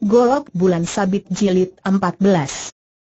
Golok Bulan Sabit Jilid 14.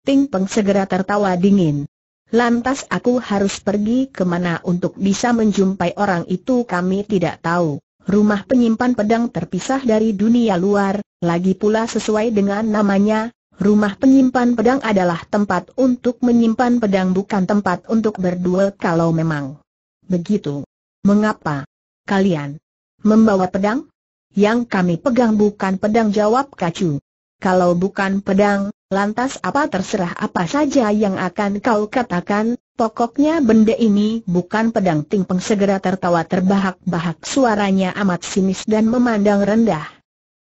Ting Peng segera tertawa dingin. Lantas aku harus pergi kemana untuk bisa menjumpai orang itu kami tidak tahu. Rumah penyimpan pedang terpisah dari dunia luar, lagi pula sesuai dengan namanya, rumah penyimpan pedang adalah tempat untuk menyimpan pedang bukan tempat untuk berduel kalau memang. Begitu. Mengapa? Kalian membawa pedang? Yang kami pegang bukan pedang jawab kacu. Kalau bukan pedang, lantas apa terserah apa saja yang akan kau katakan, pokoknya benda ini bukan pedang Tingpeng segera tertawa terbahak-bahak suaranya amat sinis dan memandang rendah.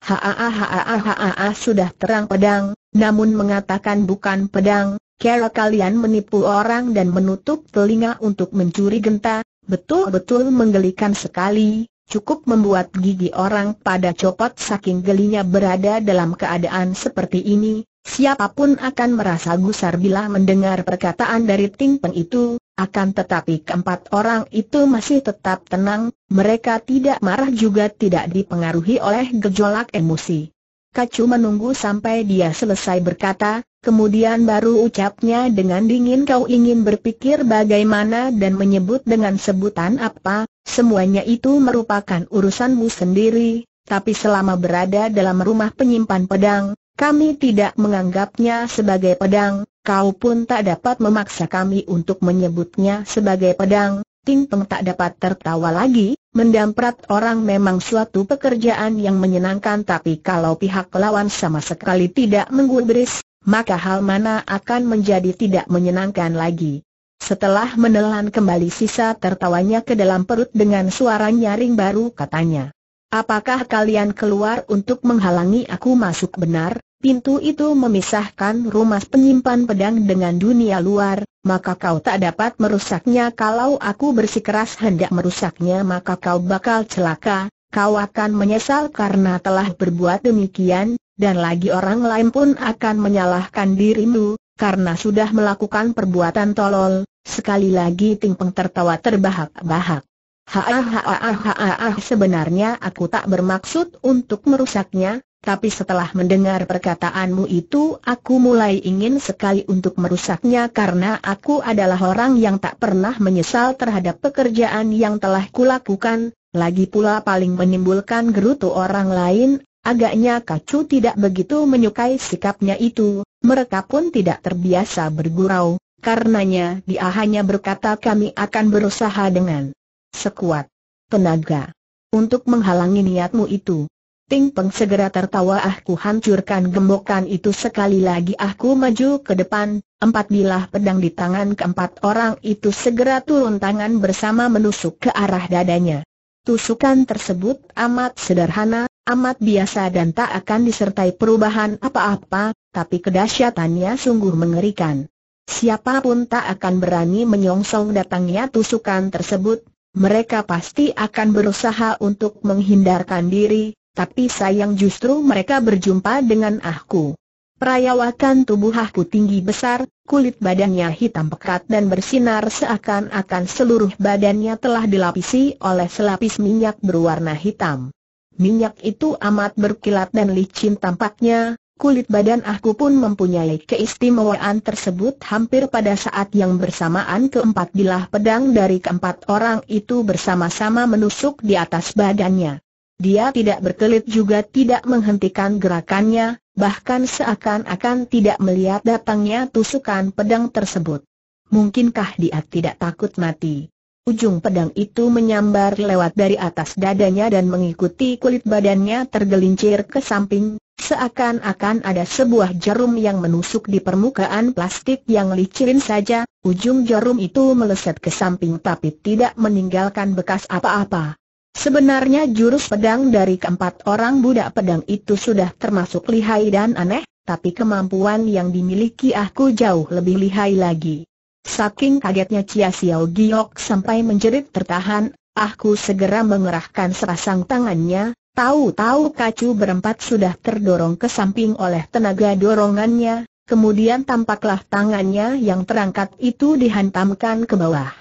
Haa haa haa sudah terang pedang, namun mengatakan bukan pedang, kira kalian menipu orang dan menutup telinga untuk mencuri genta, betul-betul menggelikan sekali, Cukup membuat gigi orang pada copot saking gelinya berada dalam keadaan seperti ini, siapapun akan merasa gusar bila mendengar perkataan dari Ting Peng itu, akan tetapi keempat orang itu masih tetap tenang, mereka tidak marah juga tidak dipengaruhi oleh gejolak emosi. Kacu menunggu sampai dia selesai berkata, kemudian baru ucapnya dengan dingin kau ingin berpikir bagaimana dan menyebut dengan sebutan apa, semuanya itu merupakan urusanmu sendiri, tapi selama berada dalam rumah penyimpan pedang, kami tidak menganggapnya sebagai pedang, kau pun tak dapat memaksa kami untuk menyebutnya sebagai pedang. Ting Peng tak dapat tertawa lagi, Mendamprat orang memang suatu pekerjaan yang menyenangkan tapi kalau pihak lawan sama sekali tidak menggubris, maka hal mana akan menjadi tidak menyenangkan lagi. Setelah menelan kembali sisa tertawanya ke dalam perut dengan suara nyaring baru katanya. Apakah kalian keluar untuk menghalangi aku masuk benar? pintu itu memisahkan rumah penyimpan pedang dengan dunia luar, maka kau tak dapat merusaknya kalau aku bersikeras hendak merusaknya maka kau bakal celaka, kau akan menyesal karena telah berbuat demikian, dan lagi orang lain pun akan menyalahkan dirimu, karena sudah melakukan perbuatan tolol, sekali lagi Ting tertawa terbahak-bahak. ha ha ha sebenarnya aku tak bermaksud untuk merusaknya, tapi setelah mendengar perkataanmu itu aku mulai ingin sekali untuk merusaknya karena aku adalah orang yang tak pernah menyesal terhadap pekerjaan yang telah kulakukan, lagi pula paling menimbulkan gerutu orang lain, agaknya kacu tidak begitu menyukai sikapnya itu, mereka pun tidak terbiasa bergurau, karenanya dia hanya berkata kami akan berusaha dengan sekuat tenaga untuk menghalangi niatmu itu. Ping Peng segera tertawa aku hancurkan gembokan itu sekali lagi aku maju ke depan, empat bilah pedang di tangan keempat orang itu segera turun tangan bersama menusuk ke arah dadanya. Tusukan tersebut amat sederhana, amat biasa dan tak akan disertai perubahan apa-apa, tapi kedahsyatannya sungguh mengerikan. Siapapun tak akan berani menyongsong datangnya tusukan tersebut, mereka pasti akan berusaha untuk menghindarkan diri, tapi sayang justru mereka berjumpa dengan aku. Perayawakan tubuh ahku tinggi besar, kulit badannya hitam pekat dan bersinar seakan-akan seluruh badannya telah dilapisi oleh selapis minyak berwarna hitam. Minyak itu amat berkilat dan licin tampaknya, kulit badan aku pun mempunyai keistimewaan tersebut hampir pada saat yang bersamaan keempat bilah pedang dari keempat orang itu bersama-sama menusuk di atas badannya. Dia tidak berkelit juga tidak menghentikan gerakannya, bahkan seakan-akan tidak melihat datangnya tusukan pedang tersebut. Mungkinkah dia tidak takut mati? Ujung pedang itu menyambar lewat dari atas dadanya dan mengikuti kulit badannya tergelincir ke samping, seakan-akan ada sebuah jarum yang menusuk di permukaan plastik yang licin saja, ujung jarum itu meleset ke samping tapi tidak meninggalkan bekas apa-apa. Sebenarnya jurus pedang dari keempat orang budak pedang itu sudah termasuk lihai dan aneh, tapi kemampuan yang dimiliki aku jauh lebih lihai lagi. Saking kagetnya Chia Xiao Giok sampai menjerit tertahan, aku segera mengerahkan serasang tangannya, tahu-tahu kacu berempat sudah terdorong ke samping oleh tenaga dorongannya, Kemudian tampaklah tangannya yang terangkat itu dihantamkan ke bawah.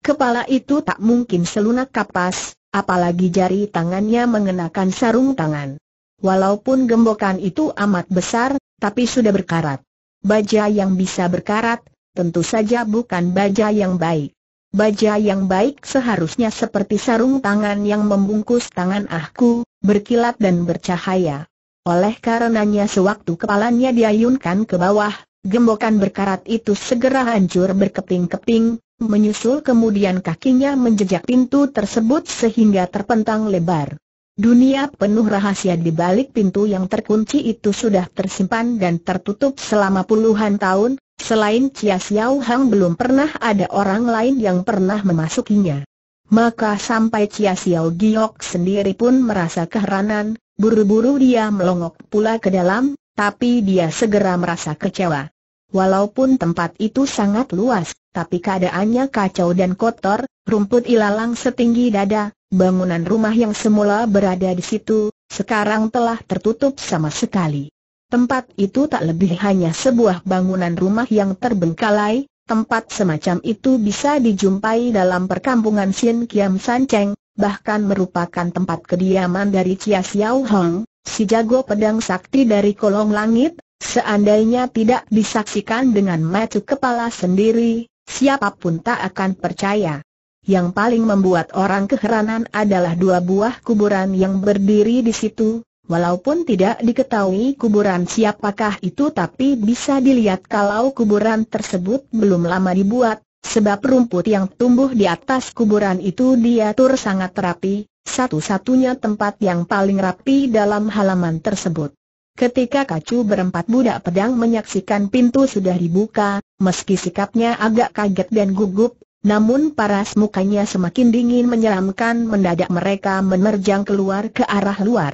Kepala itu tak mungkin selunak kapas, apalagi jari tangannya mengenakan sarung tangan. Walaupun gembokan itu amat besar, tapi sudah berkarat. Baja yang bisa berkarat, tentu saja bukan baja yang baik. Baja yang baik seharusnya seperti sarung tangan yang membungkus tangan aku, berkilat dan bercahaya. Oleh karenanya sewaktu kepalanya diayunkan ke bawah, gembokan berkarat itu segera hancur berkeping-keping, Menyusul kemudian kakinya menjejak pintu tersebut sehingga terpentang lebar. Dunia penuh rahasia di balik pintu yang terkunci itu sudah tersimpan dan tertutup selama puluhan tahun, selain Chia Xiao Hang belum pernah ada orang lain yang pernah memasukinya. Maka sampai Chia Xiao Giok sendiri pun merasa keheranan, buru-buru dia melongok pula ke dalam, tapi dia segera merasa kecewa. Walaupun tempat itu sangat luas, tapi keadaannya kacau dan kotor, rumput ilalang setinggi dada, bangunan rumah yang semula berada di situ, sekarang telah tertutup sama sekali. Tempat itu tak lebih hanya sebuah bangunan rumah yang terbengkalai, tempat semacam itu bisa dijumpai dalam perkampungan Xin Kiam San Cheng, bahkan merupakan tempat kediaman dari Chia Xiao Hong, si jago pedang sakti dari kolong langit, Seandainya tidak disaksikan dengan mata kepala sendiri, siapapun tak akan percaya. Yang paling membuat orang keheranan adalah dua buah kuburan yang berdiri di situ, Walaupun tidak diketahui kuburan siapakah itu tapi bisa dilihat kalau kuburan tersebut belum lama dibuat, sebab rumput yang tumbuh di atas kuburan itu diatur sangat rapi, satu-satunya tempat yang paling rapi dalam halaman tersebut. Ketika kacu berempat budak pedang menyaksikan pintu sudah dibuka, meski sikapnya agak kaget dan gugup, namun paras mukanya semakin dingin menyeramkan mendadak mereka menerjang keluar ke arah luar.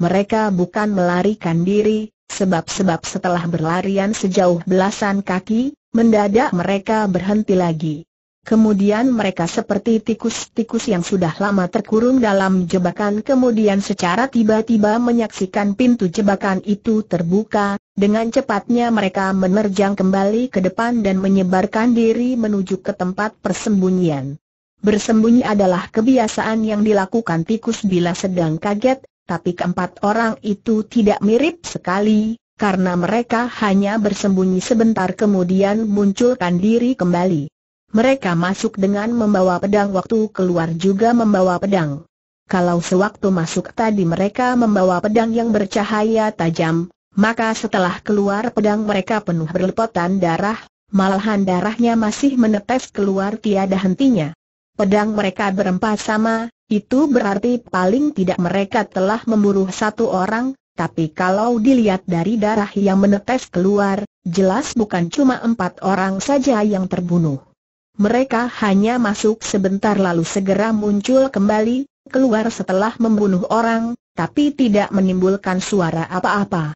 Mereka bukan melarikan diri, sebab-sebab setelah berlarian sejauh belasan kaki, mendadak mereka berhenti lagi. Kemudian mereka seperti tikus-tikus yang sudah lama terkurung dalam jebakan kemudian secara tiba-tiba menyaksikan pintu jebakan itu terbuka, dengan cepatnya mereka menerjang kembali ke depan dan menyebarkan diri menuju ke tempat persembunyian. Bersembunyi adalah kebiasaan yang dilakukan tikus bila sedang kaget, tapi keempat orang itu tidak mirip sekali, karena mereka hanya bersembunyi sebentar kemudian munculkan diri kembali. Mereka masuk dengan membawa pedang waktu keluar juga membawa pedang. Kalau sewaktu masuk tadi mereka membawa pedang yang bercahaya tajam, maka setelah keluar pedang mereka penuh berlepotan darah, malahan darahnya masih menetes keluar tiada hentinya. Pedang mereka berempat sama, itu berarti paling tidak mereka telah memburu satu orang, tapi kalau dilihat dari darah yang menetes keluar, jelas bukan cuma empat orang saja yang terbunuh mereka hanya masuk sebentar lalu segera muncul kembali, keluar setelah membunuh orang, tapi tidak menimbulkan suara apa-apa.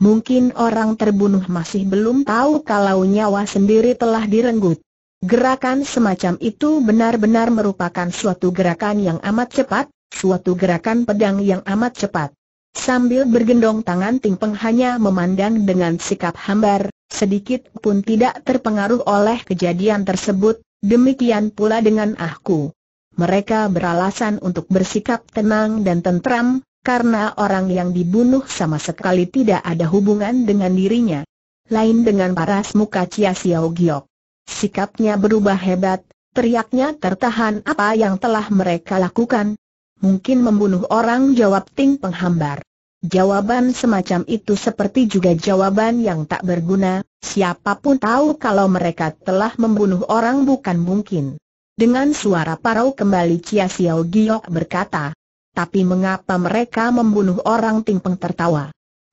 Mungkin orang terbunuh masih belum tahu kalau nyawa sendiri telah direnggut. Gerakan semacam itu benar-benar merupakan suatu gerakan yang amat cepat, suatu gerakan pedang yang amat cepat. Sambil bergendong tangan Ting Peng hanya memandang dengan sikap hambar, sedikit pun tidak terpengaruh oleh kejadian tersebut, demikian pula dengan aku. Mereka beralasan untuk bersikap tenang dan tentram, karena orang yang dibunuh sama sekali tidak ada hubungan dengan dirinya. Lain dengan paras muka Chia Xiao Giok. Sikapnya berubah hebat, teriaknya tertahan apa yang telah mereka lakukan, mungkin membunuh orang jawab Ting penghambar. Jawaban semacam itu seperti juga jawaban yang tak berguna, siapapun tahu kalau mereka telah membunuh orang bukan mungkin. Dengan suara parau kembali Chia Xiao Giok berkata, tapi mengapa mereka membunuh orang Ting Peng tertawa?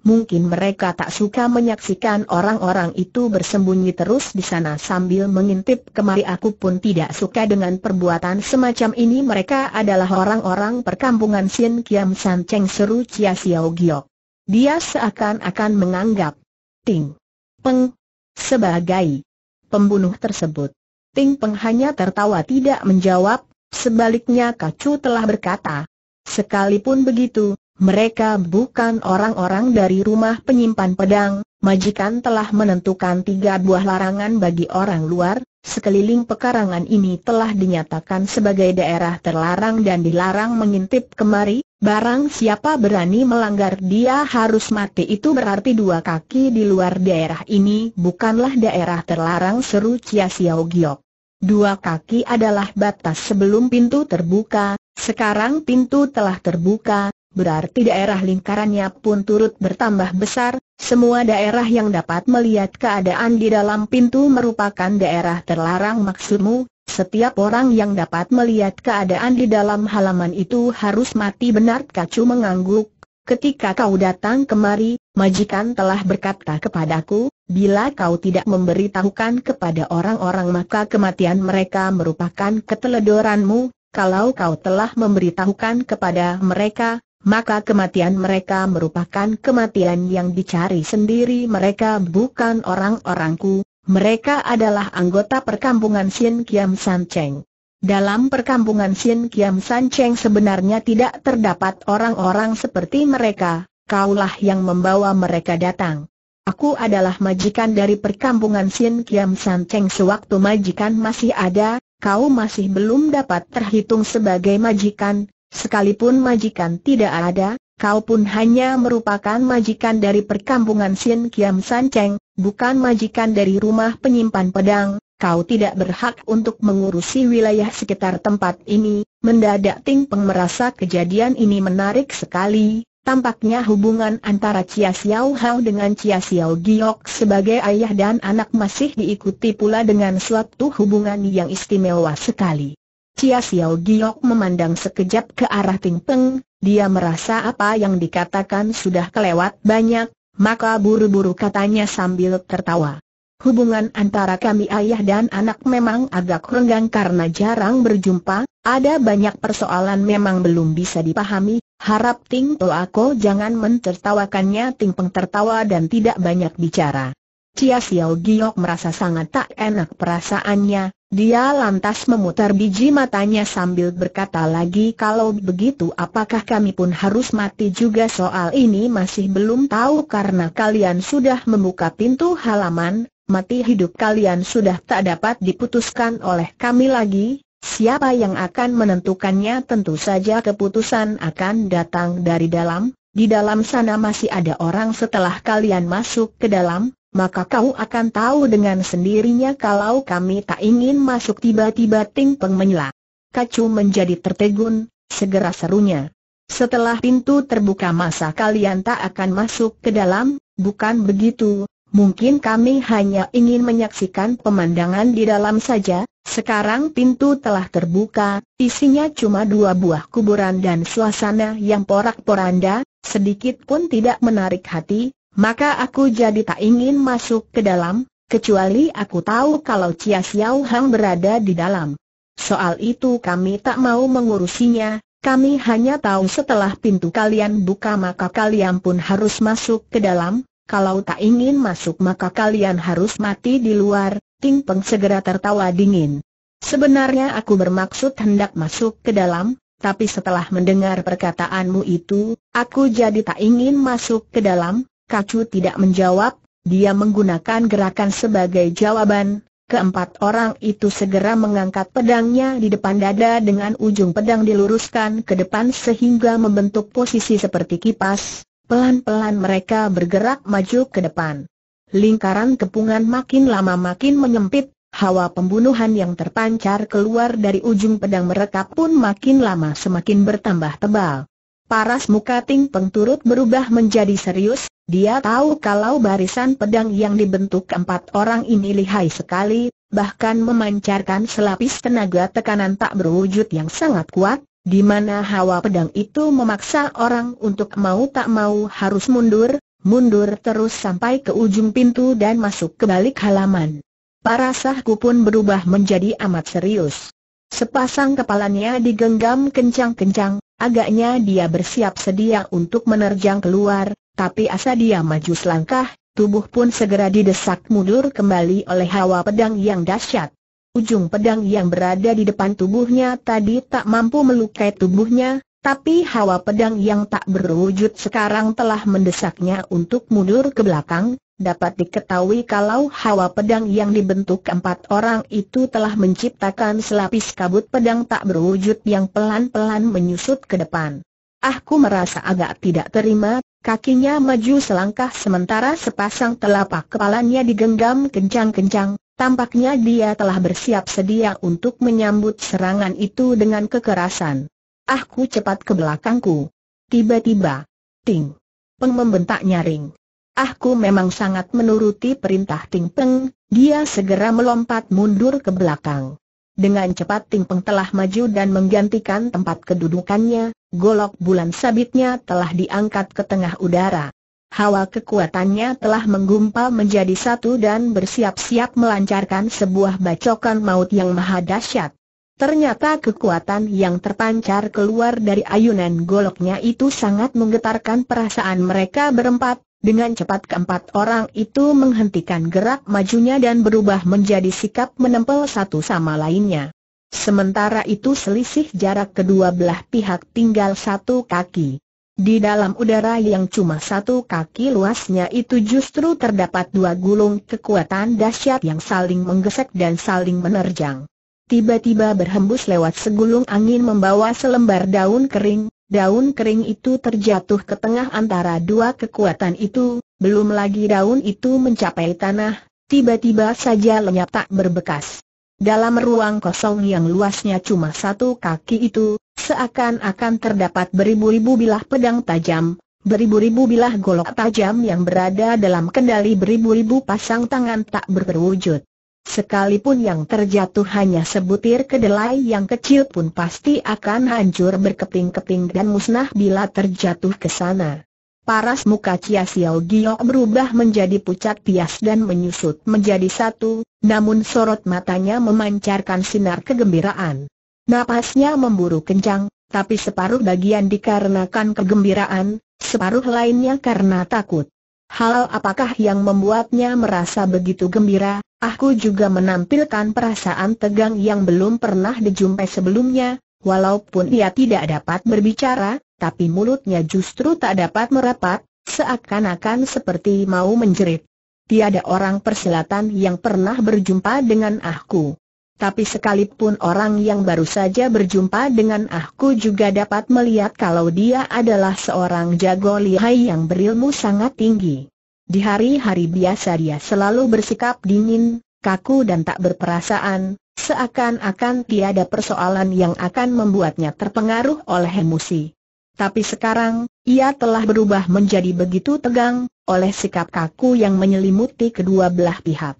Mungkin mereka tak suka menyaksikan orang-orang itu bersembunyi terus di sana sambil mengintip kemari Aku pun tidak suka dengan perbuatan semacam ini Mereka adalah orang-orang perkampungan Sin Kiam San Cheng seru Chia Xiao Giok Dia seakan-akan menganggap Ting Peng sebagai pembunuh tersebut Ting Peng hanya tertawa tidak menjawab Sebaliknya Kacu telah berkata Sekalipun begitu, mereka bukan orang-orang dari rumah penyimpan pedang, majikan telah menentukan tiga buah larangan bagi orang luar, sekeliling pekarangan ini telah dinyatakan sebagai daerah terlarang dan dilarang mengintip kemari, barang siapa berani melanggar dia harus mati itu berarti dua kaki di luar daerah ini bukanlah daerah terlarang seru Cia Siau Giok. Dua kaki adalah batas sebelum pintu terbuka, sekarang pintu telah terbuka, berarti daerah lingkarannya pun turut bertambah besar, semua daerah yang dapat melihat keadaan di dalam pintu merupakan daerah terlarang maksudmu, setiap orang yang dapat melihat keadaan di dalam halaman itu harus mati benar kacu mengangguk, ketika kau datang kemari, majikan telah berkata kepadaku, bila kau tidak memberitahukan kepada orang-orang maka kematian mereka merupakan keteledoranmu, kalau kau telah memberitahukan kepada mereka, maka kematian mereka merupakan kematian yang dicari sendiri mereka bukan orang-orangku, mereka adalah anggota perkampungan Xin Kiam San Cheng. Dalam perkampungan Xin Kiam San Cheng sebenarnya tidak terdapat orang-orang seperti mereka, kaulah yang membawa mereka datang. Aku adalah majikan dari perkampungan Xin Kiam San Cheng sewaktu majikan masih ada, kau masih belum dapat terhitung sebagai majikan, Sekalipun majikan tidak ada, kau pun hanya merupakan majikan dari perkampungan Sin Kiam San Cheng, bukan majikan dari rumah penyimpan pedang, kau tidak berhak untuk mengurusi wilayah sekitar tempat ini. Mendadak Ting Peng merasa kejadian ini menarik sekali. Tampaknya hubungan antara Chia Xiao Hao dengan Chia Xiao Giok sebagai ayah dan anak masih diikuti pula dengan suatu hubungan yang istimewa sekali. Cia Xiao Giok memandang sekejap ke arah Ting Peng, dia merasa apa yang dikatakan sudah kelewat banyak, maka buru-buru katanya sambil tertawa. Hubungan antara kami ayah dan anak memang agak renggang karena jarang berjumpa, ada banyak persoalan memang belum bisa dipahami, harap Ting Toako jangan mentertawakannya Ting Peng tertawa dan tidak banyak bicara. Cia Xiao Giok merasa sangat tak enak perasaannya, dia lantas memutar biji matanya sambil berkata lagi kalau begitu apakah kami pun harus mati juga soal ini masih belum tahu karena kalian sudah membuka pintu halaman, mati hidup kalian sudah tak dapat diputuskan oleh kami lagi, siapa yang akan menentukannya tentu saja keputusan akan datang dari dalam, di dalam sana masih ada orang setelah kalian masuk ke dalam, maka kau akan tahu dengan sendirinya kalau kami tak ingin masuk tiba-tiba Ting Peng menyela. Kacu menjadi tertegun, segera serunya. Setelah pintu terbuka masa kalian tak akan masuk ke dalam, bukan begitu, mungkin kami hanya ingin menyaksikan pemandangan di dalam saja, sekarang pintu telah terbuka, isinya cuma dua buah kuburan dan suasana yang porak-poranda, sedikit pun tidak menarik hati, maka aku jadi tak ingin masuk ke dalam, kecuali aku tahu kalau Chia Xiao Hang berada di dalam. Soal itu kami tak mau mengurusinya, kami hanya tahu setelah pintu kalian buka maka kalian pun harus masuk ke dalam, kalau tak ingin masuk maka kalian harus mati di luar, Ting Peng segera tertawa dingin. Sebenarnya aku bermaksud hendak masuk ke dalam, tapi setelah mendengar perkataanmu itu, aku jadi tak ingin masuk ke dalam, Kacu tidak menjawab, dia menggunakan gerakan sebagai jawaban. Keempat orang itu segera mengangkat pedangnya di depan dada dengan ujung pedang diluruskan ke depan sehingga membentuk posisi seperti kipas. Pelan-pelan mereka bergerak maju ke depan. Lingkaran kepungan makin lama makin menyempit, hawa pembunuhan yang terpancar keluar dari ujung pedang mereka pun makin lama semakin bertambah tebal. Paras muka Ting Peng turut berubah menjadi serius, dia tahu kalau barisan pedang yang dibentuk empat orang ini lihai sekali, bahkan memancarkan selapis tenaga tekanan tak berwujud yang sangat kuat, di mana hawa pedang itu memaksa orang untuk mau tak mau harus mundur, mundur terus sampai ke ujung pintu dan masuk ke balik halaman. Para sahku pun berubah menjadi amat serius. Sepasang kepalanya digenggam kencang-kencang, Agaknya dia bersiap sedia untuk menerjang keluar, tapi asa dia maju selangkah, tubuh pun segera didesak mundur kembali oleh hawa pedang yang dahsyat. Ujung pedang yang berada di depan tubuhnya tadi tak mampu melukai tubuhnya, tapi hawa pedang yang tak berwujud sekarang telah mendesaknya untuk mundur ke belakang, dapat diketahui kalau hawa pedang yang dibentuk empat orang itu telah menciptakan selapis kabut pedang tak berwujud yang pelan-pelan menyusut ke depan. Aku merasa agak tidak terima, kakinya maju selangkah sementara sepasang telapak kepalanya digenggam kencang-kencang, tampaknya dia telah bersiap sedia untuk menyambut serangan itu dengan kekerasan. Aku cepat ke belakangku. Tiba-tiba, ting, peng membentak nyaring. Aku memang sangat menuruti perintah Ting Peng, dia segera melompat mundur ke belakang. Dengan cepat Ting Peng telah maju dan menggantikan tempat kedudukannya, golok bulan sabitnya telah diangkat ke tengah udara. Hawa kekuatannya telah menggumpal menjadi satu dan bersiap-siap melancarkan sebuah bacokan maut yang maha dahsyat. Ternyata kekuatan yang terpancar keluar dari ayunan goloknya itu sangat menggetarkan perasaan mereka berempat, dengan cepat keempat orang itu menghentikan gerak majunya dan berubah menjadi sikap menempel satu sama lainnya. Sementara itu selisih jarak kedua belah pihak tinggal satu kaki. Di dalam udara yang cuma satu kaki luasnya itu justru terdapat dua gulung kekuatan dahsyat yang saling menggesek dan saling menerjang. Tiba-tiba berhembus lewat segulung angin membawa selembar daun kering, daun kering itu terjatuh ke tengah antara dua kekuatan itu, belum lagi daun itu mencapai tanah, tiba-tiba saja lenyap tak berbekas. Dalam ruang kosong yang luasnya cuma satu kaki itu, seakan-akan terdapat beribu-ribu bilah pedang tajam, beribu-ribu bilah golok tajam yang berada dalam kendali beribu-ribu pasang tangan tak berwujud. Sekalipun yang terjatuh hanya sebutir kedelai yang kecil pun pasti akan hancur berkeping-keping dan musnah bila terjatuh ke sana. Paras muka Chia Xiao Giok berubah menjadi pucat pias dan menyusut menjadi satu, namun sorot matanya memancarkan sinar kegembiraan. Napasnya memburu kencang, tapi separuh bagian dikarenakan kegembiraan, separuh lainnya karena takut. Hal apakah yang membuatnya merasa begitu gembira? Aku juga menampilkan perasaan tegang yang belum pernah dijumpai sebelumnya, walaupun ia tidak dapat berbicara, tapi mulutnya justru tak dapat merapat, seakan-akan seperti mau menjerit. Tiada orang persilatan yang pernah berjumpa dengan aku. Tapi sekalipun orang yang baru saja berjumpa dengan aku juga dapat melihat kalau dia adalah seorang jago lihai yang berilmu sangat tinggi. Di hari-hari biasa dia selalu bersikap dingin, kaku dan tak berperasaan, seakan-akan tiada persoalan yang akan membuatnya terpengaruh oleh emosi. Tapi sekarang, ia telah berubah menjadi begitu tegang, oleh sikap kaku yang menyelimuti kedua belah pihak.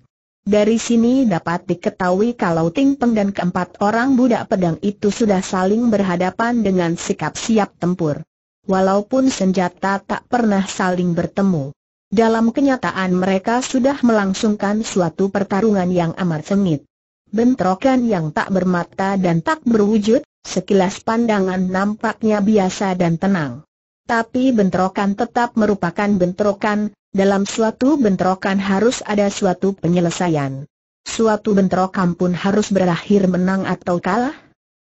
Dari sini dapat diketahui kalau Ting Peng dan keempat orang budak pedang itu sudah saling berhadapan dengan sikap siap tempur. Walaupun senjata tak pernah saling bertemu. Dalam kenyataan mereka sudah melangsungkan suatu pertarungan yang amat sengit. Bentrokan yang tak bermata dan tak berwujud, sekilas pandangan nampaknya biasa dan tenang. Tapi bentrokan tetap merupakan bentrokan, dalam suatu bentrokan harus ada suatu penyelesaian. Suatu bentrokan pun harus berakhir menang atau kalah,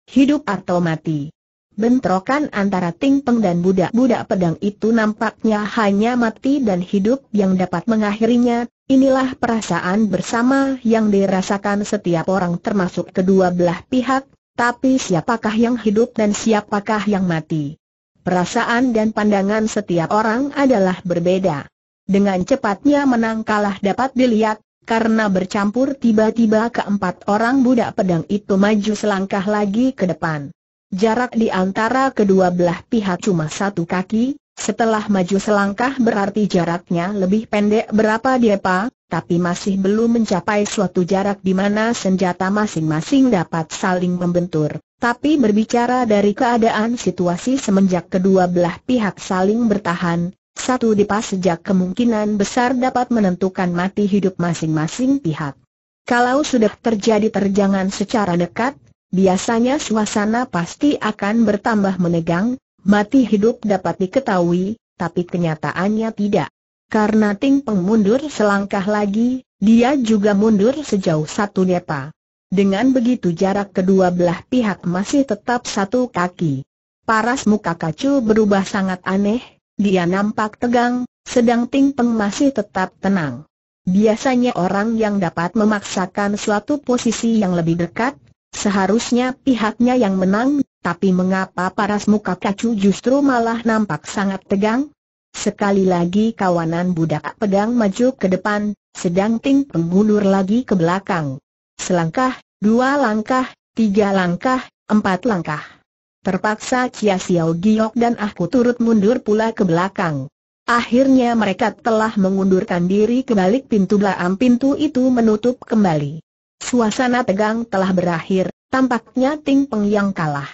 hidup atau mati. Bentrokan antara Ting Peng dan budak-budak pedang itu nampaknya hanya mati dan hidup yang dapat mengakhirinya, Inilah perasaan bersama yang dirasakan setiap orang termasuk kedua belah pihak, tapi siapakah yang hidup dan siapakah yang mati? Perasaan dan pandangan setiap orang adalah berbeda. Dengan cepatnya menang kalah dapat dilihat, karena bercampur tiba-tiba keempat orang budak pedang itu maju selangkah lagi ke depan. Jarak di antara kedua belah pihak cuma satu kaki, setelah maju selangkah berarti jaraknya lebih pendek berapa depa, tapi masih belum mencapai suatu jarak di mana senjata masing-masing dapat saling membentur. Tapi berbicara dari keadaan situasi semenjak kedua belah pihak saling bertahan, satu dipas sejak kemungkinan besar dapat menentukan mati hidup masing-masing pihak. Kalau sudah terjadi terjangan secara dekat, biasanya suasana pasti akan bertambah menegang, mati hidup dapat diketahui, tapi kenyataannya tidak. Karena Ting Peng mundur selangkah lagi, dia juga mundur sejauh satu depa. Dengan begitu jarak kedua belah pihak masih tetap satu kaki. Paras muka kacu berubah sangat aneh, dia nampak tegang, sedang Ting Peng masih tetap tenang. Biasanya orang yang dapat memaksakan suatu posisi yang lebih dekat, seharusnya pihaknya yang menang, tapi mengapa paras muka kacu justru malah nampak sangat tegang? Sekali lagi kawanan budak pedang maju ke depan, sedang Ting Peng mundur lagi ke belakang. Selangkah, dua langkah, tiga langkah, empat langkah. Terpaksa Chia Xiao Giok dan aku turut mundur pula ke belakang. Akhirnya mereka telah mengundurkan diri ke balik pintu belakang pintu itu menutup kembali. Suasana tegang telah berakhir, tampaknya Ting Peng yang kalah.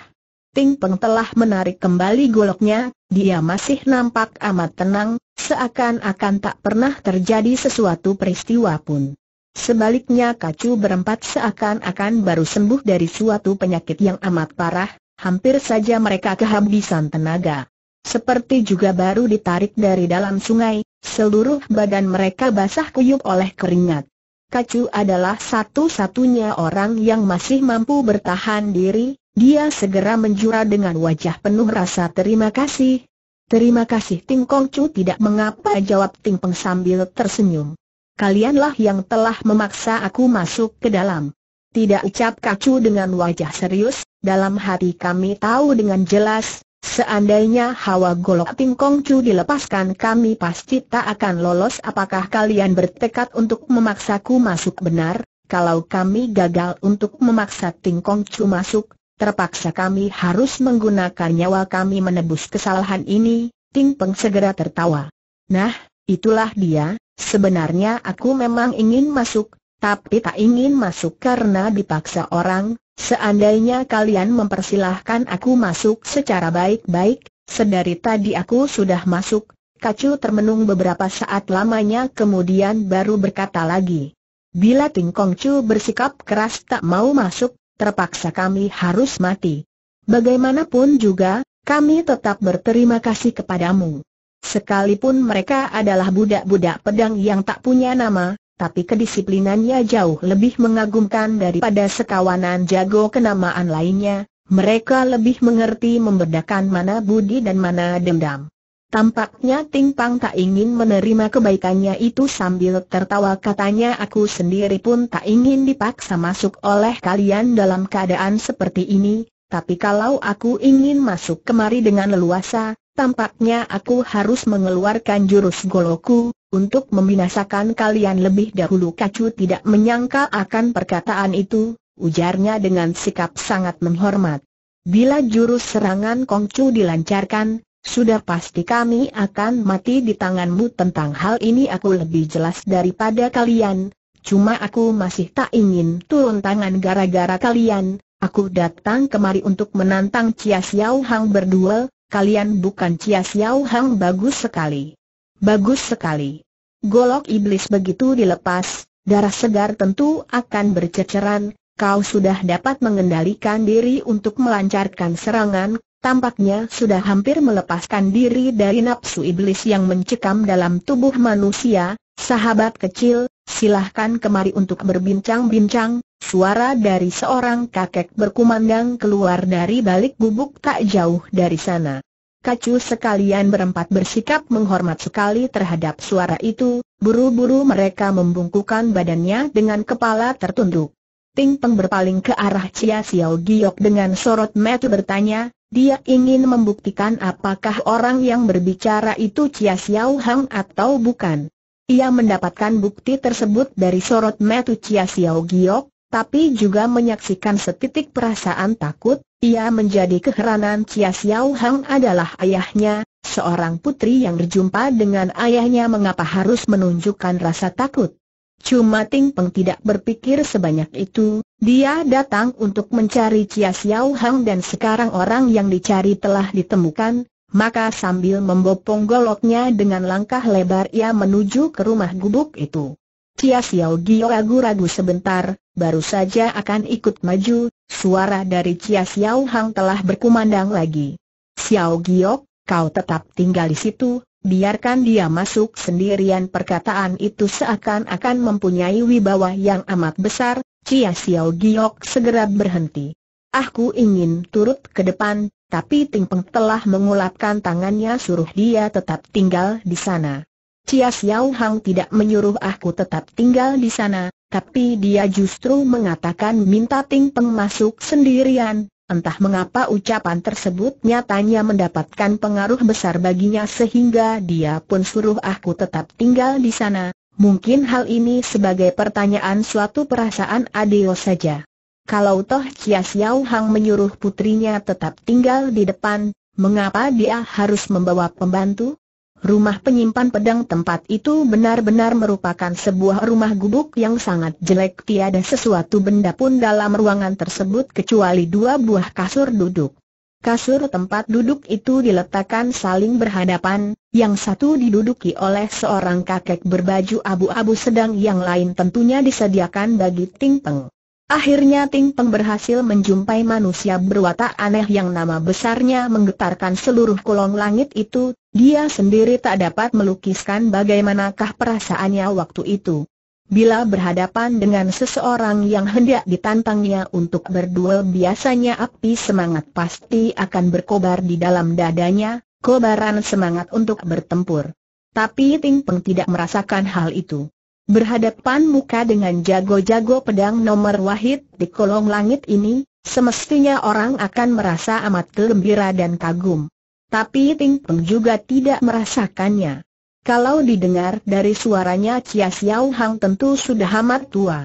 Ting Peng telah menarik kembali goloknya, dia masih nampak amat tenang, seakan-akan tak pernah terjadi sesuatu peristiwa pun. Sebaliknya kacu berempat seakan-akan baru sembuh dari suatu penyakit yang amat parah, hampir saja mereka kehabisan tenaga. Seperti juga baru ditarik dari dalam sungai, seluruh badan mereka basah kuyup oleh keringat. Kacu adalah satu-satunya orang yang masih mampu bertahan diri, dia segera menjura dengan wajah penuh rasa terima kasih. Terima kasih Ting Kong Chu tidak mengapa jawab Ting Peng sambil tersenyum. Kalianlah yang telah memaksa aku masuk ke dalam. Tidak ucap kacu dengan wajah serius, dalam hati kami tahu dengan jelas, seandainya hawa golok kong cu dilepaskan kami pasti tak akan lolos apakah kalian bertekad untuk memaksaku masuk benar, kalau kami gagal untuk memaksa kong cu masuk, terpaksa kami harus menggunakan nyawa kami menebus kesalahan ini, Tingpeng segera tertawa. Nah, itulah dia, sebenarnya aku memang ingin masuk, tapi tak ingin masuk karena dipaksa orang, seandainya kalian mempersilahkan aku masuk secara baik-baik, sedari tadi aku sudah masuk, Kacu termenung beberapa saat lamanya kemudian baru berkata lagi. Bila Tingkong Chu bersikap keras tak mau masuk, terpaksa kami harus mati. Bagaimanapun juga, kami tetap berterima kasih kepadamu. Sekalipun mereka adalah budak-budak pedang yang tak punya nama, tapi kedisiplinannya jauh lebih mengagumkan daripada sekawanan jago kenamaan lainnya, mereka lebih mengerti membedakan mana budi dan mana dendam. Tampaknya Ting Pang tak ingin menerima kebaikannya itu sambil tertawa katanya aku sendiri pun tak ingin dipaksa masuk oleh kalian dalam keadaan seperti ini, tapi kalau aku ingin masuk kemari dengan leluasa, tampaknya aku harus mengeluarkan jurus goloku, untuk membinasakan kalian lebih dahulu Kacu tidak menyangka akan perkataan itu, ujarnya dengan sikap sangat menghormat. Bila jurus serangan Kongcu dilancarkan, sudah pasti kami akan mati di tanganmu tentang hal ini aku lebih jelas daripada kalian, cuma aku masih tak ingin turun tangan gara-gara kalian, aku datang kemari untuk menantang Chia Xiao Hang berduel, kalian bukan Chia Xiao Hang bagus sekali. Bagus sekali. Golok iblis begitu dilepas, darah segar tentu akan berceceran, kau sudah dapat mengendalikan diri untuk melancarkan serangan, tampaknya sudah hampir melepaskan diri dari nafsu iblis yang mencekam dalam tubuh manusia, sahabat kecil, silahkan kemari untuk berbincang-bincang, suara dari seorang kakek berkumandang keluar dari balik gubuk tak jauh dari sana kacu sekalian berempat bersikap menghormat sekali terhadap suara itu, buru-buru mereka membungkukan badannya dengan kepala tertunduk. Ting Peng berpaling ke arah Chia Xiao Giok dengan sorot mata bertanya, dia ingin membuktikan apakah orang yang berbicara itu Chia Xiao Hang atau bukan. Ia mendapatkan bukti tersebut dari sorot mata Chia Xiao Giok, tapi juga menyaksikan setitik perasaan takut, ia menjadi keheranan Chia Xiao Hang adalah ayahnya, seorang putri yang berjumpa dengan ayahnya mengapa harus menunjukkan rasa takut. Cuma Ting Peng tidak berpikir sebanyak itu, dia datang untuk mencari Chia Xiao Hang dan sekarang orang yang dicari telah ditemukan, maka sambil membopong goloknya dengan langkah lebar ia menuju ke rumah gubuk itu. Cia Xiao Gio ragu-ragu sebentar, baru saja akan ikut maju, suara dari Cia Xiao Hang telah berkumandang lagi. Xiao Gio, kau tetap tinggal di situ, biarkan dia masuk sendirian perkataan itu seakan-akan mempunyai wibawa yang amat besar, Cia Xiao Gio segera berhenti. Aku ingin turut ke depan, tapi Ting Peng telah mengulapkan tangannya suruh dia tetap tinggal di sana. Cia Xiao Hang tidak menyuruh aku tetap tinggal di sana, tapi dia justru mengatakan minta Ting Peng masuk sendirian. Entah mengapa ucapan tersebut nyatanya mendapatkan pengaruh besar baginya sehingga dia pun suruh aku tetap tinggal di sana. Mungkin hal ini sebagai pertanyaan suatu perasaan adil saja. Kalau toh Chia Xiao Hang menyuruh putrinya tetap tinggal di depan, mengapa dia harus membawa pembantu? Rumah penyimpan pedang tempat itu benar-benar merupakan sebuah rumah gubuk yang sangat jelek tiada sesuatu benda pun dalam ruangan tersebut kecuali dua buah kasur duduk. Kasur tempat duduk itu diletakkan saling berhadapan, yang satu diduduki oleh seorang kakek berbaju abu-abu sedang yang lain tentunya disediakan bagi Ting Peng. Akhirnya Ting Peng berhasil menjumpai manusia berwatak aneh yang nama besarnya menggetarkan seluruh kolong langit itu dia sendiri tak dapat melukiskan bagaimanakah perasaannya waktu itu. Bila berhadapan dengan seseorang yang hendak ditantangnya untuk berduel biasanya api semangat pasti akan berkobar di dalam dadanya, kobaran semangat untuk bertempur. Tapi Ting Peng tidak merasakan hal itu. Berhadapan muka dengan jago-jago pedang nomor wahid di kolong langit ini, semestinya orang akan merasa amat gembira dan kagum tapi Ting Peng juga tidak merasakannya. Kalau didengar dari suaranya Chia Xiao Hang tentu sudah amat tua.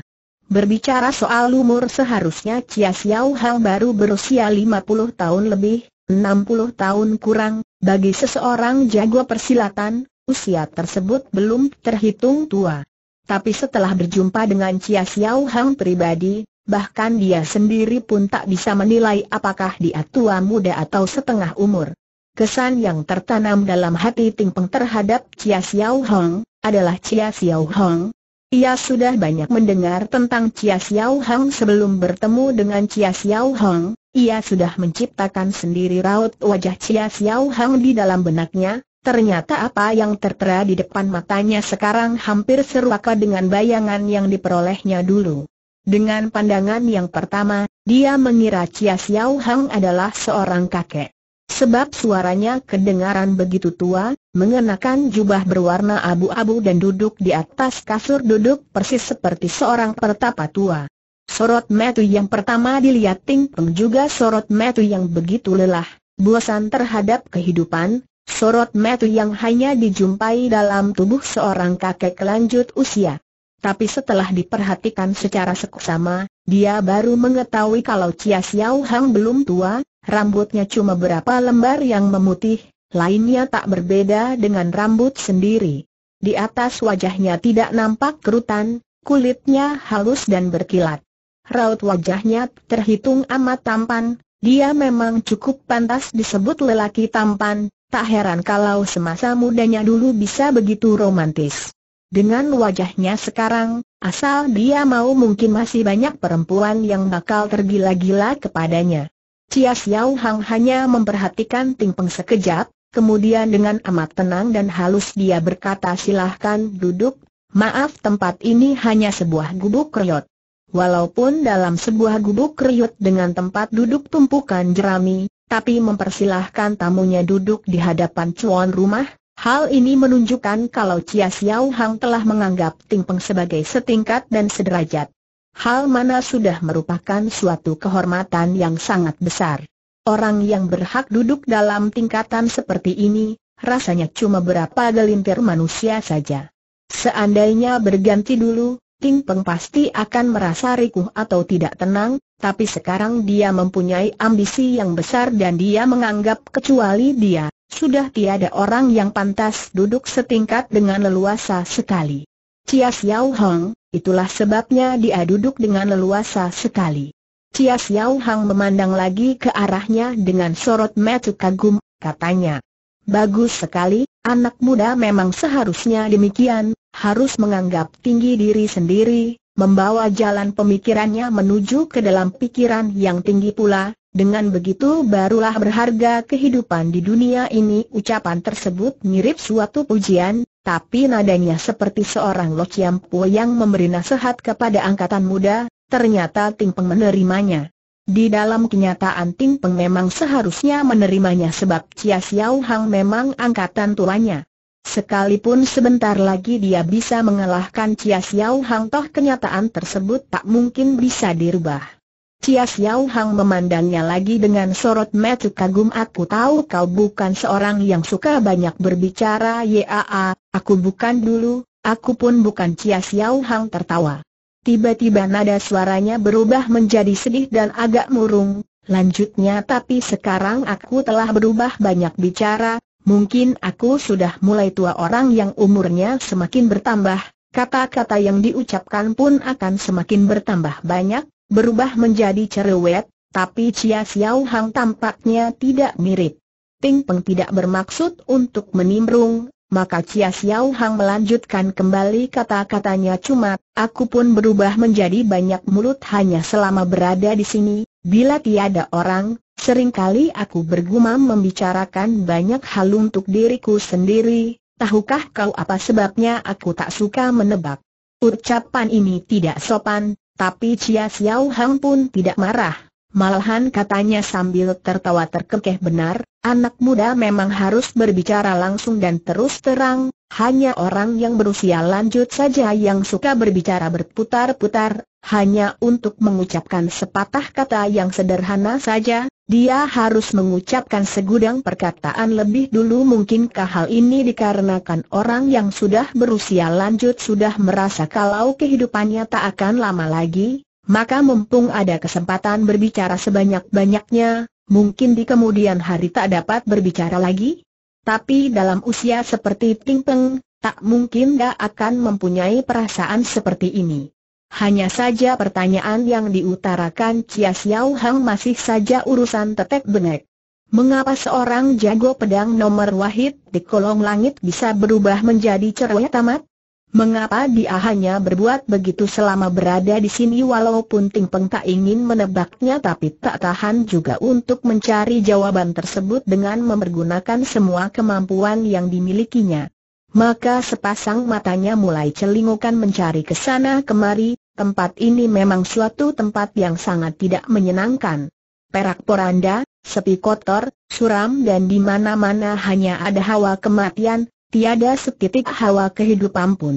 Berbicara soal umur seharusnya Chia Xiao Hang baru berusia 50 tahun lebih, 60 tahun kurang, bagi seseorang jago persilatan, usia tersebut belum terhitung tua. Tapi setelah berjumpa dengan Chia Xiao Hang pribadi, bahkan dia sendiri pun tak bisa menilai apakah dia tua muda atau setengah umur. Kesan yang tertanam dalam hati Ting Peng terhadap Chia Xiao Hong adalah Chia Xiao Hong. Ia sudah banyak mendengar tentang Chia Xiao Hong sebelum bertemu dengan Chia Xiao Hong. Ia sudah menciptakan sendiri raut wajah Chia Xiao Hong di dalam benaknya. Ternyata apa yang tertera di depan matanya sekarang hampir serupa dengan bayangan yang diperolehnya dulu. Dengan pandangan yang pertama, dia mengira Chia Xiao Hong adalah seorang kakek. Sebab suaranya kedengaran begitu tua, mengenakan jubah berwarna abu-abu dan duduk di atas kasur duduk persis seperti seorang pertapa tua. Sorot metu yang pertama dilihat Ting Peng juga sorot metu yang begitu lelah, bosan terhadap kehidupan, sorot metu yang hanya dijumpai dalam tubuh seorang kakek lanjut usia. Tapi setelah diperhatikan secara seksama, dia baru mengetahui kalau Chia Xiao Hang belum tua, Rambutnya cuma berapa lembar yang memutih, lainnya tak berbeda dengan rambut sendiri. Di atas wajahnya tidak nampak kerutan, kulitnya halus dan berkilat. Raut wajahnya terhitung amat tampan, dia memang cukup pantas disebut lelaki tampan, tak heran kalau semasa mudanya dulu bisa begitu romantis. Dengan wajahnya sekarang, asal dia mau mungkin masih banyak perempuan yang bakal tergila-gila kepadanya. Cia Xiao Hang hanya memperhatikan Ting Peng sekejap, kemudian dengan amat tenang dan halus dia berkata silahkan duduk, maaf tempat ini hanya sebuah gubuk kriot. Walaupun dalam sebuah gubuk kriot dengan tempat duduk tumpukan jerami, tapi mempersilahkan tamunya duduk di hadapan cuan rumah, Hal ini menunjukkan kalau Chia Xiao Hang telah menganggap Ting Peng sebagai setingkat dan sederajat hal mana sudah merupakan suatu kehormatan yang sangat besar. Orang yang berhak duduk dalam tingkatan seperti ini, rasanya cuma berapa gelintir manusia saja. Seandainya berganti dulu, Ting Peng pasti akan merasa rikuh atau tidak tenang, tapi sekarang dia mempunyai ambisi yang besar dan dia menganggap kecuali dia, sudah tiada orang yang pantas duduk setingkat dengan leluasa sekali. Chia Xiao Hong, Itulah sebabnya dia duduk dengan leluasa sekali. Cia Xiao Hang memandang lagi ke arahnya dengan sorot mata kagum, katanya. Bagus sekali, anak muda memang seharusnya demikian, harus menganggap tinggi diri sendiri, membawa jalan pemikirannya menuju ke dalam pikiran yang tinggi pula, dengan begitu barulah berharga kehidupan di dunia ini ucapan tersebut mirip suatu pujian, tapi nadanya seperti seorang Lo Chiam Pua yang memberi nasihat kepada angkatan muda, ternyata Ting Peng menerimanya. Di dalam kenyataan Ting Peng memang seharusnya menerimanya sebab Chia Xiao Hang memang angkatan tuanya. Sekalipun sebentar lagi dia bisa mengalahkan Chia Xiao Hang toh kenyataan tersebut tak mungkin bisa dirubah. Cia Xiao Hang memandangnya lagi dengan sorot mata kagum aku tahu kau bukan seorang yang suka banyak berbicara yaa, aku bukan dulu, aku pun bukan Cia Xiao Hang tertawa. Tiba-tiba nada suaranya berubah menjadi sedih dan agak murung, lanjutnya tapi sekarang aku telah berubah banyak bicara, mungkin aku sudah mulai tua orang yang umurnya semakin bertambah, kata-kata yang diucapkan pun akan semakin bertambah banyak, berubah menjadi cerewet, tapi Chia Xiao Hang tampaknya tidak mirip. Ting Peng tidak bermaksud untuk menimbrung, maka Chia Xiao Hang melanjutkan kembali kata-katanya cuma, aku pun berubah menjadi banyak mulut hanya selama berada di sini, bila tiada orang, seringkali aku bergumam membicarakan banyak hal untuk diriku sendiri, tahukah kau apa sebabnya aku tak suka menebak? Ucapan ini tidak sopan, tapi Chia Xiao Hang pun tidak marah. Malahan katanya sambil tertawa terkekeh benar, anak muda memang harus berbicara langsung dan terus terang, hanya orang yang berusia lanjut saja yang suka berbicara berputar-putar, hanya untuk mengucapkan sepatah kata yang sederhana saja, dia harus mengucapkan segudang perkataan lebih dulu mungkinkah hal ini dikarenakan orang yang sudah berusia lanjut sudah merasa kalau kehidupannya tak akan lama lagi, maka mumpung ada kesempatan berbicara sebanyak-banyaknya, mungkin di kemudian hari tak dapat berbicara lagi? Tapi dalam usia seperti Ting Peng, tak mungkin dia akan mempunyai perasaan seperti ini. Hanya saja pertanyaan yang diutarakan Chia Xiao Hang masih saja urusan tetek benek. Mengapa seorang jago pedang nomor wahid di kolong langit bisa berubah menjadi cerewet tamat? Mengapa dia hanya berbuat begitu selama berada di sini walaupun Ting Peng tak ingin menebaknya tapi tak tahan juga untuk mencari jawaban tersebut dengan mempergunakan semua kemampuan yang dimilikinya. Maka sepasang matanya mulai celingukan mencari kesana kemari, tempat ini memang suatu tempat yang sangat tidak menyenangkan. Perak poranda, sepi kotor, suram dan di mana-mana hanya ada hawa kematian, tiada setitik hawa kehidupan pun.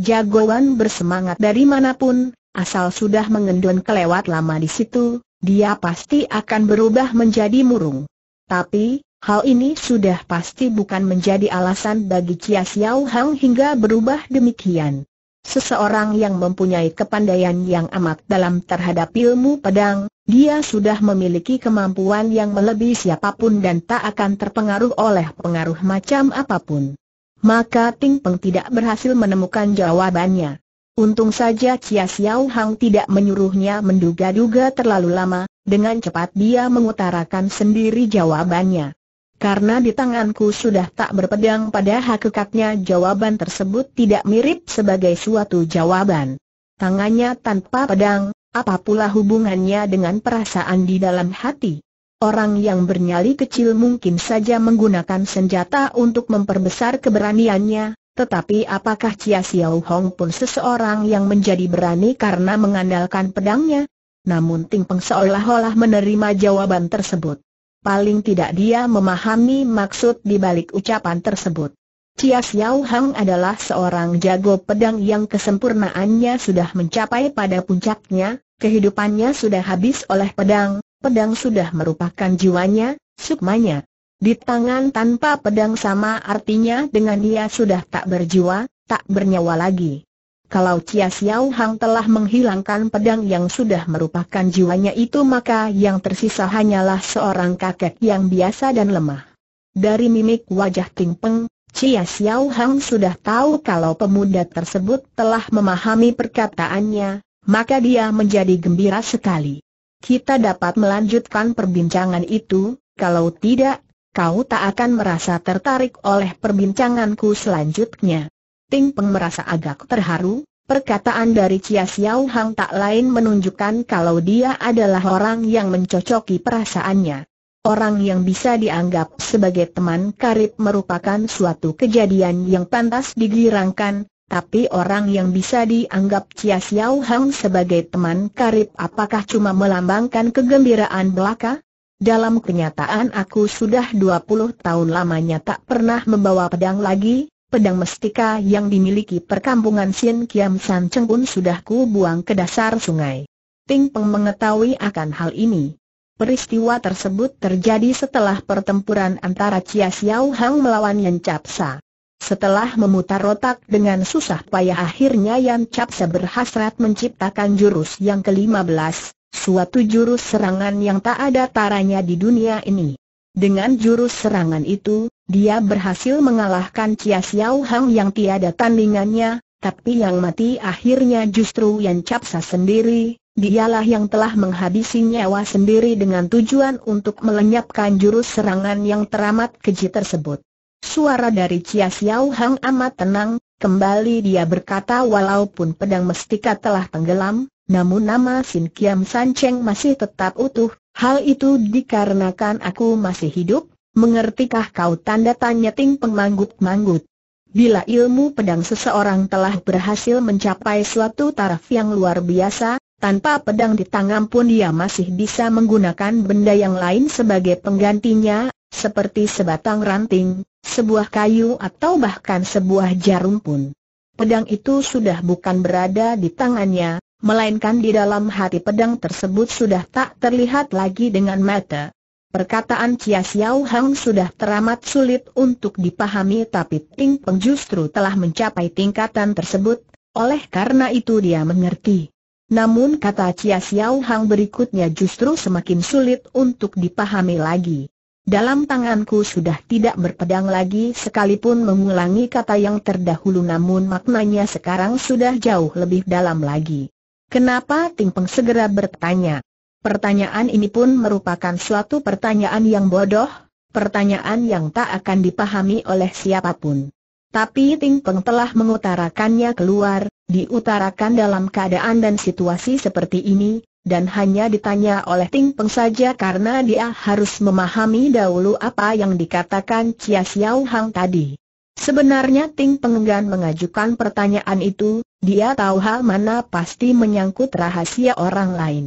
Jagoan bersemangat dari manapun, asal sudah mengendon kelewat lama di situ, dia pasti akan berubah menjadi murung. Tapi, hal ini sudah pasti bukan menjadi alasan bagi Chia Xiao Hang hingga berubah demikian. Seseorang yang mempunyai kepandaian yang amat dalam terhadap ilmu pedang, dia sudah memiliki kemampuan yang melebihi siapapun dan tak akan terpengaruh oleh pengaruh macam apapun. Maka Ting Peng tidak berhasil menemukan jawabannya. Untung saja Chia Xiao Hang tidak menyuruhnya menduga-duga terlalu lama, dengan cepat dia mengutarakan sendiri jawabannya. Karena di tanganku sudah tak berpedang pada hakikatnya jawaban tersebut tidak mirip sebagai suatu jawaban. Tangannya tanpa pedang, apa pula hubungannya dengan perasaan di dalam hati? Orang yang bernyali kecil mungkin saja menggunakan senjata untuk memperbesar keberaniannya, tetapi apakah Chia Xiao Hong pun seseorang yang menjadi berani karena mengandalkan pedangnya? Namun Ting Peng seolah-olah menerima jawaban tersebut paling tidak dia memahami maksud di balik ucapan tersebut. Cia Xiao Hang adalah seorang jago pedang yang kesempurnaannya sudah mencapai pada puncaknya, kehidupannya sudah habis oleh pedang, pedang sudah merupakan jiwanya, sukmanya. Di tangan tanpa pedang sama artinya dengan dia sudah tak berjiwa, tak bernyawa lagi. Kalau Chia Xiao Hang telah menghilangkan pedang yang sudah merupakan jiwanya itu maka yang tersisa hanyalah seorang kakek yang biasa dan lemah. Dari mimik wajah Ting Peng, Chia Xiao Hang sudah tahu kalau pemuda tersebut telah memahami perkataannya, maka dia menjadi gembira sekali. Kita dapat melanjutkan perbincangan itu, kalau tidak, kau tak akan merasa tertarik oleh perbincanganku selanjutnya. Ting Peng merasa agak terharu, perkataan dari Chia Xiao Hang tak lain menunjukkan kalau dia adalah orang yang mencocoki perasaannya. Orang yang bisa dianggap sebagai teman karib merupakan suatu kejadian yang pantas digirangkan, tapi orang yang bisa dianggap Chia Xiao Hang sebagai teman karib apakah cuma melambangkan kegembiraan belaka? Dalam kenyataan aku sudah 20 tahun lamanya tak pernah membawa pedang lagi, Pedang mestika yang dimiliki perkampungan Sien Kiam San Cheng pun sudah ku buang ke dasar sungai. Ting Peng mengetahui akan hal ini. Peristiwa tersebut terjadi setelah pertempuran antara Chia Xiao Hang melawan Yan Capsa. Setelah memutar otak dengan susah payah akhirnya Yan Capsa berhasrat menciptakan jurus yang ke-15, suatu jurus serangan yang tak ada taranya di dunia ini. Dengan jurus serangan itu, dia berhasil mengalahkan Chia Xiao Hang yang tiada tandingannya, tapi yang mati akhirnya justru Yan Capsa sendiri, dialah yang telah menghabisi nyawa sendiri dengan tujuan untuk melenyapkan jurus serangan yang teramat keji tersebut. Suara dari Chia Xiao Hang amat tenang, kembali dia berkata walaupun pedang mestika telah tenggelam, namun nama Sin Kiam San Cheng masih tetap utuh, hal itu dikarenakan aku masih hidup, Mengertikah kau tanda tanya Ting penganggut manggut Bila ilmu pedang seseorang telah berhasil mencapai suatu taraf yang luar biasa, tanpa pedang di tangan pun dia masih bisa menggunakan benda yang lain sebagai penggantinya, seperti sebatang ranting, sebuah kayu atau bahkan sebuah jarum pun. Pedang itu sudah bukan berada di tangannya, melainkan di dalam hati pedang tersebut sudah tak terlihat lagi dengan mata. Perkataan Chia Xiao Hang sudah teramat sulit untuk dipahami tapi Ting Peng justru telah mencapai tingkatan tersebut, oleh karena itu dia mengerti. Namun kata Chia Xiao Hang berikutnya justru semakin sulit untuk dipahami lagi. Dalam tanganku sudah tidak berpedang lagi sekalipun mengulangi kata yang terdahulu namun maknanya sekarang sudah jauh lebih dalam lagi. Kenapa Ting Peng segera bertanya? Pertanyaan ini pun merupakan suatu pertanyaan yang bodoh, pertanyaan yang tak akan dipahami oleh siapapun. Tapi Ting Peng telah mengutarakannya keluar, diutarakan dalam keadaan dan situasi seperti ini, dan hanya ditanya oleh Ting Peng saja karena dia harus memahami dahulu apa yang dikatakan Chia Xiao Hang tadi. Sebenarnya Ting Penggan mengajukan pertanyaan itu, dia tahu hal mana pasti menyangkut rahasia orang lain.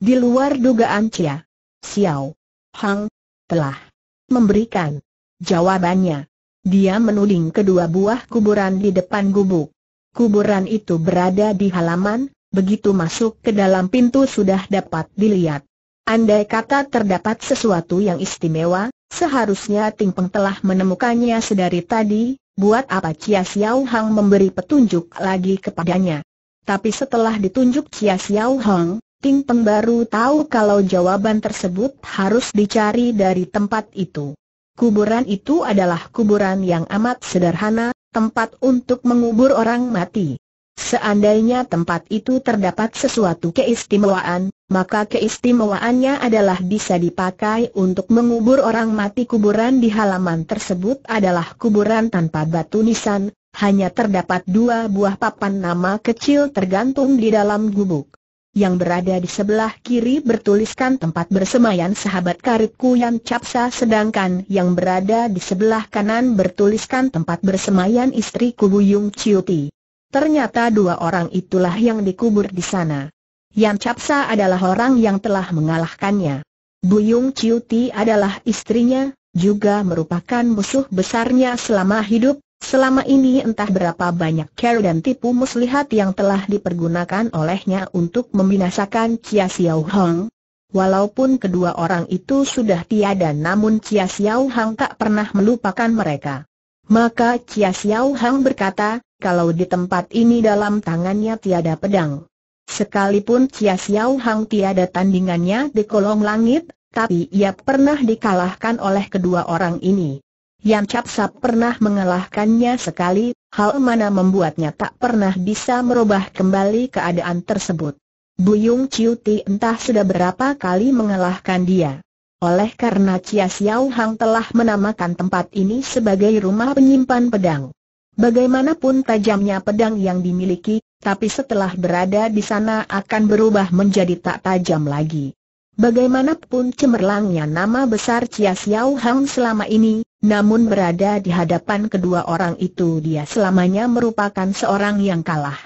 Di luar dugaan Cia. Xiao. Hang. Telah. Memberikan. Jawabannya. Dia menuding kedua buah kuburan di depan gubuk. Kuburan itu berada di halaman, begitu masuk ke dalam pintu sudah dapat dilihat. Andai kata terdapat sesuatu yang istimewa, seharusnya Ting Peng telah menemukannya sedari tadi, buat apa Cia Xiao Hang memberi petunjuk lagi kepadanya. Tapi setelah ditunjuk Cia Xiao Hang, Ting Peng baru tahu kalau jawaban tersebut harus dicari dari tempat itu. Kuburan itu adalah kuburan yang amat sederhana, tempat untuk mengubur orang mati. Seandainya tempat itu terdapat sesuatu keistimewaan, maka keistimewaannya adalah bisa dipakai untuk mengubur orang mati kuburan di halaman tersebut adalah kuburan tanpa batu nisan, hanya terdapat dua buah papan nama kecil tergantung di dalam gubuk yang berada di sebelah kiri bertuliskan tempat bersemayan sahabat karibku Yan Capsa sedangkan yang berada di sebelah kanan bertuliskan tempat bersemayan istriku Buyung Ciuti. Ternyata dua orang itulah yang dikubur di sana. Yan Capsa adalah orang yang telah mengalahkannya. Buyung Ciuti adalah istrinya, juga merupakan musuh besarnya selama hidup, Selama ini entah berapa banyak cara dan tipu muslihat yang telah dipergunakan olehnya untuk membinasakan Chia Xiao Hong. Walaupun kedua orang itu sudah tiada namun Chia Xiao Hang tak pernah melupakan mereka. Maka Chia Xiao Hang berkata, kalau di tempat ini dalam tangannya tiada pedang. Sekalipun Chia Xiao Hang tiada tandingannya di kolong langit, tapi ia pernah dikalahkan oleh kedua orang ini. Yan Capsap pernah mengalahkannya sekali, hal mana membuatnya tak pernah bisa merubah kembali keadaan tersebut. Buyung Ciuti entah sudah berapa kali mengalahkan dia. Oleh karena Chia Xiao Hang telah menamakan tempat ini sebagai rumah penyimpan pedang. Bagaimanapun tajamnya pedang yang dimiliki, tapi setelah berada di sana akan berubah menjadi tak tajam lagi. Bagaimanapun cemerlangnya nama besar Chia Xiao Hang selama ini, namun berada di hadapan kedua orang itu dia selamanya merupakan seorang yang kalah.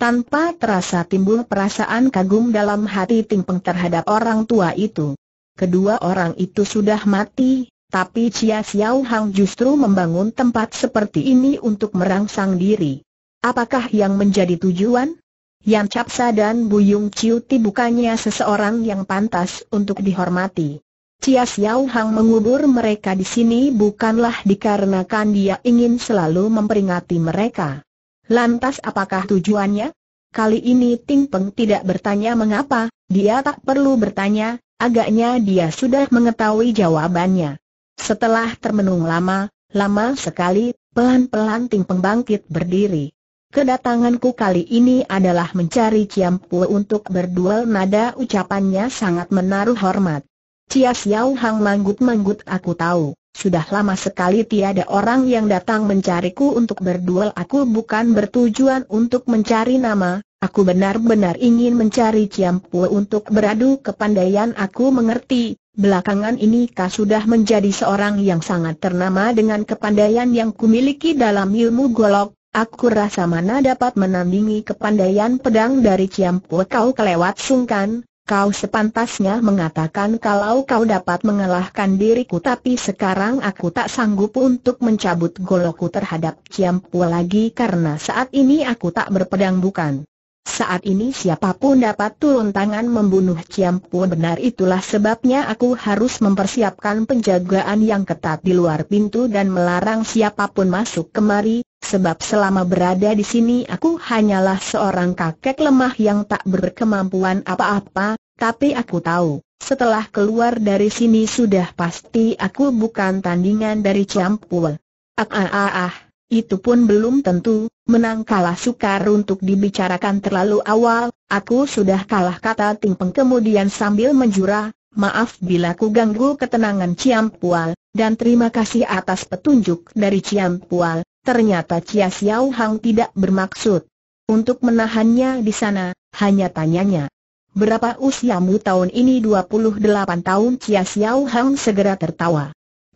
Tanpa terasa timbul perasaan kagum dalam hati Tingpeng terhadap orang tua itu. Kedua orang itu sudah mati, tapi Chia Xiao Hang justru membangun tempat seperti ini untuk merangsang diri. Apakah yang menjadi tujuan? Yang Capsa dan Buyung Chiu bukannya seseorang yang pantas untuk dihormati. Cia Xiao Hang mengubur mereka di sini bukanlah dikarenakan dia ingin selalu memperingati mereka. Lantas apakah tujuannya? Kali ini Ting Peng tidak bertanya mengapa, dia tak perlu bertanya, agaknya dia sudah mengetahui jawabannya. Setelah termenung lama, lama sekali, pelan-pelan Ting Peng bangkit berdiri. Kedatanganku kali ini adalah mencari Ciampu untuk berduel nada ucapannya sangat menaruh hormat. Cia Xiao Hang manggut-manggut aku tahu, sudah lama sekali tiada orang yang datang mencariku untuk berduel Aku bukan bertujuan untuk mencari nama, aku benar-benar ingin mencari Ciam Ciampue untuk beradu kepandaian Aku mengerti, belakangan ini kau sudah menjadi seorang yang sangat ternama dengan kepandaian yang kumiliki dalam ilmu golok Aku rasa mana dapat menandingi kepandaian pedang dari Ciam Ciampue kau kelewat sungkan, Kau sepantasnya mengatakan kalau kau dapat mengalahkan diriku tapi sekarang aku tak sanggup untuk mencabut goloku terhadap Ciampu lagi karena saat ini aku tak berpedang bukan. Saat ini siapapun dapat turun tangan membunuh Ciampu benar itulah sebabnya aku harus mempersiapkan penjagaan yang ketat di luar pintu dan melarang siapapun masuk kemari, Sebab selama berada di sini aku hanyalah seorang kakek lemah yang tak berkemampuan apa-apa, tapi aku tahu, setelah keluar dari sini sudah pasti aku bukan tandingan dari Ciampual. Ah ah ah ah, itu pun belum tentu, menang kalah sukar untuk dibicarakan terlalu awal, aku sudah kalah kata Ting Peng kemudian sambil menjura, Maaf bila ku ganggu ketenangan Ciampual, dan terima kasih atas petunjuk dari Ciampual. Ternyata Chia Xiao Hang tidak bermaksud untuk menahannya di sana, hanya tanyanya. Berapa usiamu tahun ini 28 tahun Chia Xiao Hang segera tertawa.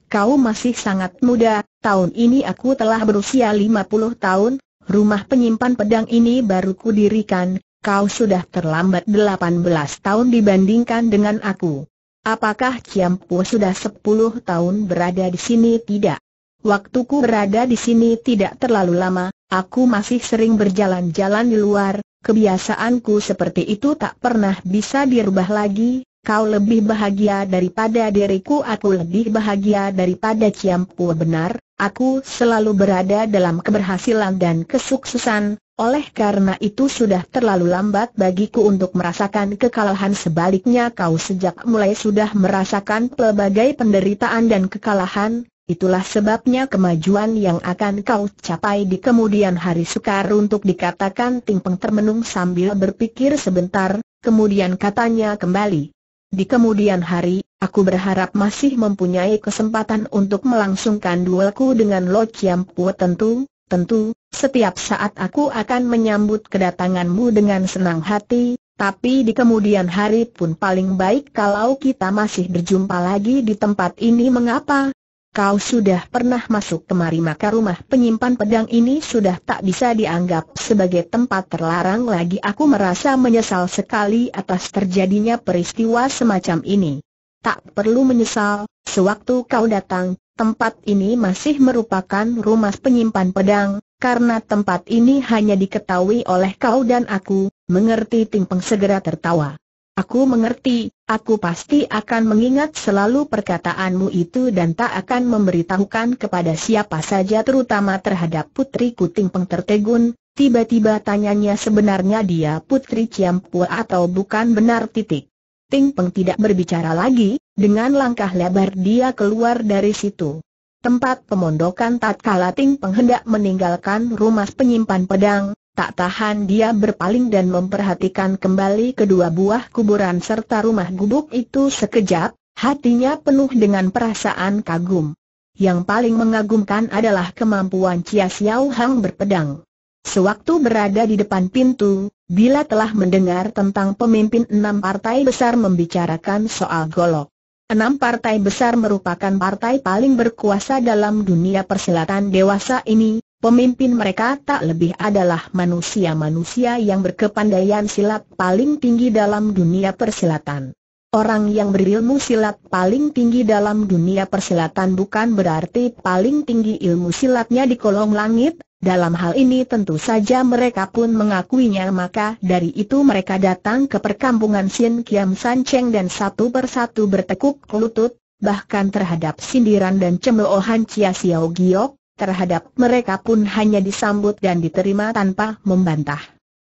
Kau masih sangat muda, tahun ini aku telah berusia 50 tahun, rumah penyimpan pedang ini baru kudirikan, kau sudah terlambat 18 tahun dibandingkan dengan aku. Apakah Ciampu sudah 10 tahun berada di sini tidak? Waktuku berada di sini tidak terlalu lama, aku masih sering berjalan-jalan di luar, kebiasaanku seperti itu tak pernah bisa dirubah lagi, kau lebih bahagia daripada diriku aku lebih bahagia daripada Ciampu benar, aku selalu berada dalam keberhasilan dan kesuksesan, oleh karena itu sudah terlalu lambat bagiku untuk merasakan kekalahan sebaliknya kau sejak mulai sudah merasakan pelbagai penderitaan dan kekalahan, Itulah sebabnya kemajuan yang akan kau capai di kemudian hari sukar untuk dikatakan Tingpeng termenung sambil berpikir sebentar, kemudian katanya kembali. Di kemudian hari, aku berharap masih mempunyai kesempatan untuk melangsungkan duelku dengan Lo Chiam Pua tentu, tentu, setiap saat aku akan menyambut kedatanganmu dengan senang hati, tapi di kemudian hari pun paling baik kalau kita masih berjumpa lagi di tempat ini mengapa? Kau sudah pernah masuk kemari maka rumah penyimpan pedang ini sudah tak bisa dianggap sebagai tempat terlarang lagi Aku merasa menyesal sekali atas terjadinya peristiwa semacam ini Tak perlu menyesal, sewaktu kau datang, tempat ini masih merupakan rumah penyimpan pedang Karena tempat ini hanya diketahui oleh kau dan aku, mengerti Ting Peng segera tertawa Aku mengerti, aku pasti akan mengingat selalu perkataanmu itu dan tak akan memberitahukan kepada siapa saja terutama terhadap Putri Kuting Peng tertegun. tiba-tiba tanyanya sebenarnya dia Putri Ciampua atau bukan benar titik. Ting Peng tidak berbicara lagi, dengan langkah lebar dia keluar dari situ. Tempat pemondokan tatkala Ting Peng hendak meninggalkan rumah penyimpan pedang, Tak tahan dia berpaling dan memperhatikan kembali kedua buah kuburan serta rumah gubuk itu sekejap, hatinya penuh dengan perasaan kagum. Yang paling mengagumkan adalah kemampuan Chia Xiao Hang berpedang. Sewaktu berada di depan pintu, bila telah mendengar tentang pemimpin enam partai besar membicarakan soal golok. Enam partai besar merupakan partai paling berkuasa dalam dunia persilatan dewasa ini, Pemimpin mereka tak lebih adalah manusia-manusia yang berkepandaian silat paling tinggi dalam dunia persilatan. Orang yang berilmu silat paling tinggi dalam dunia persilatan bukan berarti paling tinggi ilmu silatnya di kolong langit, dalam hal ini tentu saja mereka pun mengakuinya maka dari itu mereka datang ke perkampungan Sin Kiam San Cheng dan satu persatu bertekuk lutut, bahkan terhadap sindiran dan cemoohan Chia Xiao Giok, terhadap mereka pun hanya disambut dan diterima tanpa membantah.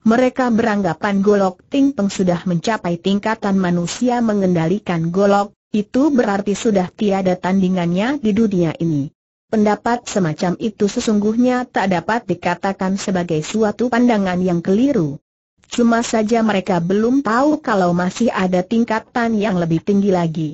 Mereka beranggapan Golok Ting Peng sudah mencapai tingkatan manusia mengendalikan Golok, itu berarti sudah tiada tandingannya di dunia ini. Pendapat semacam itu sesungguhnya tak dapat dikatakan sebagai suatu pandangan yang keliru. Cuma saja mereka belum tahu kalau masih ada tingkatan yang lebih tinggi lagi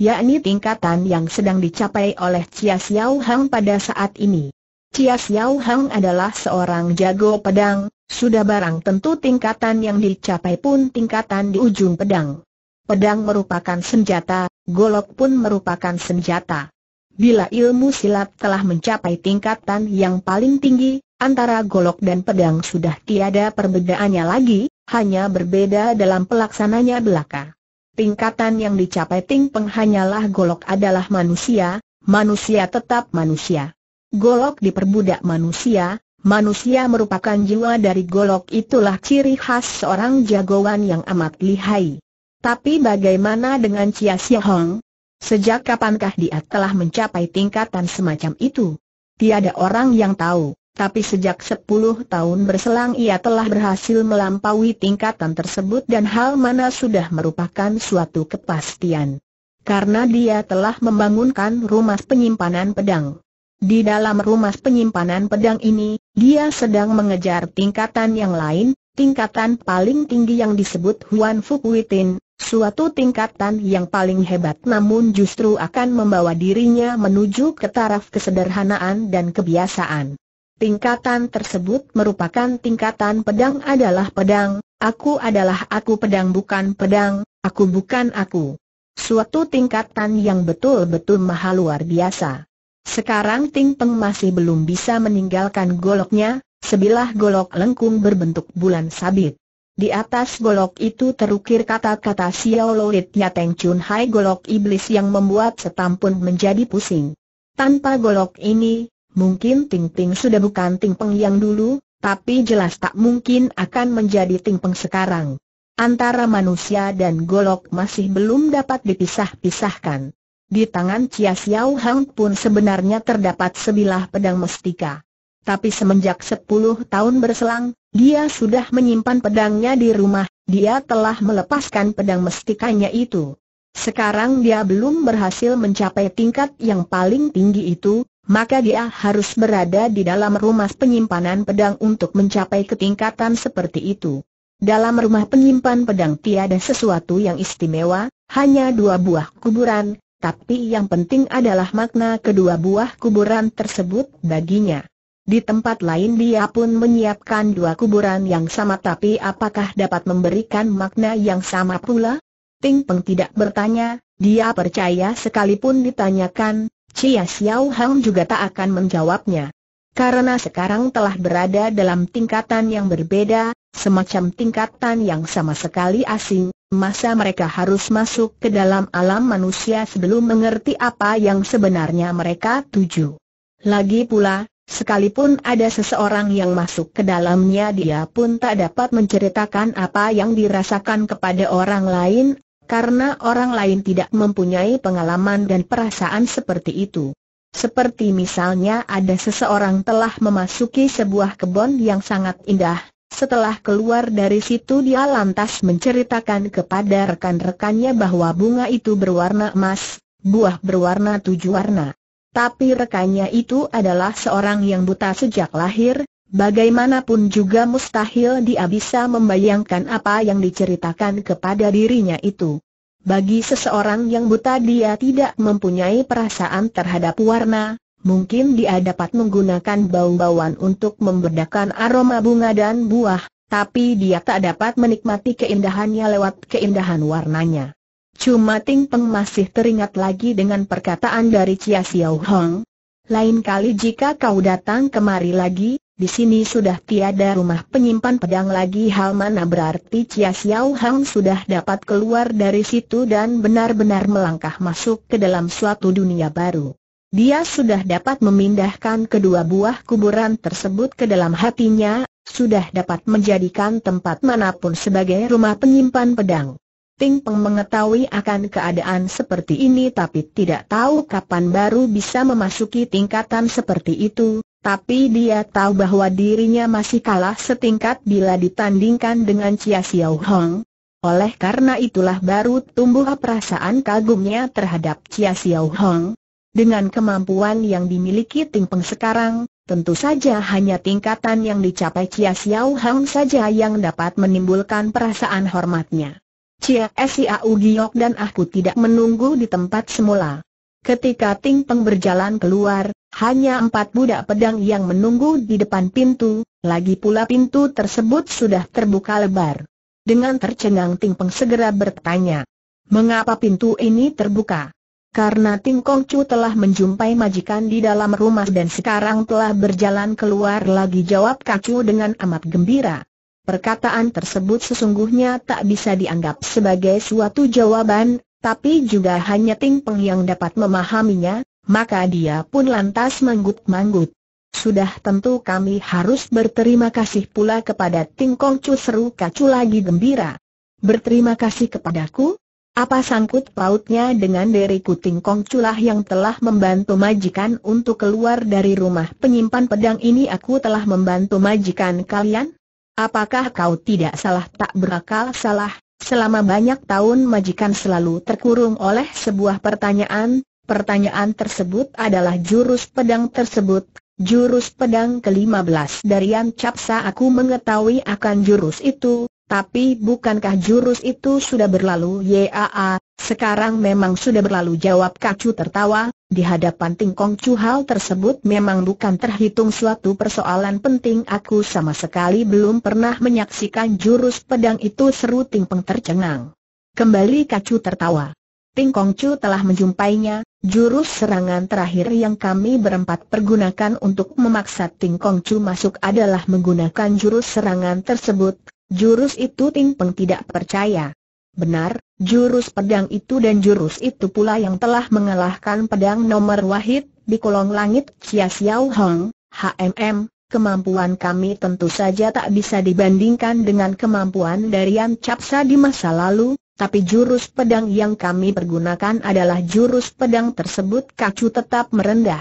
yakni tingkatan yang sedang dicapai oleh Chia Xiao Hang pada saat ini. Chia Xiao Hang adalah seorang jago pedang, sudah barang tentu tingkatan yang dicapai pun tingkatan di ujung pedang. Pedang merupakan senjata, golok pun merupakan senjata. Bila ilmu silat telah mencapai tingkatan yang paling tinggi, antara golok dan pedang sudah tiada perbedaannya lagi, hanya berbeda dalam pelaksananya belaka tingkatan yang dicapai Ting Peng hanyalah golok adalah manusia, manusia tetap manusia. Golok diperbudak manusia, manusia merupakan jiwa dari golok itulah ciri khas seorang jagoan yang amat lihai. Tapi bagaimana dengan Chia Sia Hong? Sejak kapankah dia telah mencapai tingkatan semacam itu? Tiada orang yang tahu. Tapi sejak 10 tahun berselang ia telah berhasil melampaui tingkatan tersebut dan hal mana sudah merupakan suatu kepastian. Karena dia telah membangunkan rumah penyimpanan pedang. Di dalam rumah penyimpanan pedang ini, dia sedang mengejar tingkatan yang lain, tingkatan paling tinggi yang disebut Huan Fukuitin, suatu tingkatan yang paling hebat namun justru akan membawa dirinya menuju ke taraf kesederhanaan dan kebiasaan. Tingkatan tersebut merupakan tingkatan pedang adalah pedang, aku adalah aku pedang bukan pedang, aku bukan aku. Suatu tingkatan yang betul-betul maha luar biasa. Sekarang Ting Peng masih belum bisa meninggalkan goloknya, sebilah golok lengkung berbentuk bulan sabit. Di atas golok itu terukir kata-kata Xiao Lolit Ya Chun Hai golok iblis yang membuat setampun menjadi pusing. Tanpa golok ini, Mungkin Ting Ting sudah bukan Ting Peng yang dulu, tapi jelas tak mungkin akan menjadi Ting Peng sekarang. Antara manusia dan golok masih belum dapat dipisah-pisahkan. Di tangan Chia Xiao Hang pun sebenarnya terdapat sebilah pedang mestika. Tapi semenjak 10 tahun berselang, dia sudah menyimpan pedangnya di rumah, dia telah melepaskan pedang mestikanya itu. Sekarang dia belum berhasil mencapai tingkat yang paling tinggi itu, maka dia harus berada di dalam rumah penyimpanan pedang untuk mencapai ketingkatan seperti itu. Dalam rumah penyimpan pedang tiada sesuatu yang istimewa, hanya dua buah kuburan, tapi yang penting adalah makna kedua buah kuburan tersebut baginya. Di tempat lain dia pun menyiapkan dua kuburan yang sama tapi apakah dapat memberikan makna yang sama pula? Ting Peng tidak bertanya, dia percaya sekalipun ditanyakan, Chia Xiao Hang juga tak akan menjawabnya. Karena sekarang telah berada dalam tingkatan yang berbeda, semacam tingkatan yang sama sekali asing, masa mereka harus masuk ke dalam alam manusia sebelum mengerti apa yang sebenarnya mereka tuju. Lagi pula, sekalipun ada seseorang yang masuk ke dalamnya dia pun tak dapat menceritakan apa yang dirasakan kepada orang lain karena orang lain tidak mempunyai pengalaman dan perasaan seperti itu. Seperti misalnya ada seseorang telah memasuki sebuah kebun yang sangat indah, setelah keluar dari situ dia lantas menceritakan kepada rekan-rekannya bahwa bunga itu berwarna emas, buah berwarna tujuh warna. Tapi rekannya itu adalah seorang yang buta sejak lahir, Bagaimanapun juga mustahil dia bisa membayangkan apa yang diceritakan kepada dirinya itu. Bagi seseorang yang buta dia tidak mempunyai perasaan terhadap warna, mungkin dia dapat menggunakan bau-bauan untuk membedakan aroma bunga dan buah, tapi dia tak dapat menikmati keindahannya lewat keindahan warnanya. Cuma Ting Peng masih teringat lagi dengan perkataan dari Chia Xiao Hong. Lain kali jika kau datang kemari lagi, di sini sudah tiada rumah penyimpan pedang lagi hal mana berarti Chia Xiao Hang sudah dapat keluar dari situ dan benar-benar melangkah masuk ke dalam suatu dunia baru. Dia sudah dapat memindahkan kedua buah kuburan tersebut ke dalam hatinya, sudah dapat menjadikan tempat manapun sebagai rumah penyimpan pedang. Ting Peng mengetahui akan keadaan seperti ini tapi tidak tahu kapan baru bisa memasuki tingkatan seperti itu, tapi dia tahu bahwa dirinya masih kalah setingkat bila ditandingkan dengan Chia Xiao Hong. Oleh karena itulah baru tumbuh perasaan kagumnya terhadap Chia Xiao Hong. Dengan kemampuan yang dimiliki Ting Peng sekarang, tentu saja hanya tingkatan yang dicapai Chia Xiao Hong saja yang dapat menimbulkan perasaan hormatnya. Chia Sia Giok dan aku tidak menunggu di tempat semula. Ketika Ting Peng berjalan keluar, hanya empat budak pedang yang menunggu di depan pintu, lagi pula pintu tersebut sudah terbuka lebar. Dengan tercengang Ting Peng segera bertanya, mengapa pintu ini terbuka? Karena Ting Kong Chu telah menjumpai majikan di dalam rumah dan sekarang telah berjalan keluar lagi jawab Kacu dengan amat gembira. Perkataan tersebut sesungguhnya tak bisa dianggap sebagai suatu jawaban, tapi juga hanya Ting Peng yang dapat memahaminya, maka dia pun lantas manggut-manggut. Sudah tentu kami harus berterima kasih pula kepada Kong Chu seru kacu lagi gembira. Berterima kasih kepadaku? Apa sangkut pautnya dengan deriku Chu lah yang telah membantu majikan untuk keluar dari rumah penyimpan pedang ini aku telah membantu majikan kalian? Apakah kau tidak salah tak berakal salah? Selama banyak tahun majikan selalu terkurung oleh sebuah pertanyaan, Pertanyaan tersebut adalah jurus pedang tersebut, jurus pedang ke-15 dari Yan Capsa aku mengetahui akan jurus itu, tapi bukankah jurus itu sudah berlalu Yaa, sekarang memang sudah berlalu jawab Kacu tertawa, di hadapan Tingkong Chu hal tersebut memang bukan terhitung suatu persoalan penting aku sama sekali belum pernah menyaksikan jurus pedang itu seru Tingpeng tercengang. Kembali Kacu tertawa. Ting Kong Chu telah menjumpainya, jurus serangan terakhir yang kami berempat pergunakan untuk memaksa Ting Kong Chu masuk adalah menggunakan jurus serangan tersebut, jurus itu Ting Peng tidak percaya. Benar, jurus pedang itu dan jurus itu pula yang telah mengalahkan pedang nomor wahid di kolong langit Chia Xiao Hong, HMM, kemampuan kami tentu saja tak bisa dibandingkan dengan kemampuan dari Yan Capsa di masa lalu, tapi jurus pedang yang kami pergunakan adalah jurus pedang tersebut kacu tetap merendah.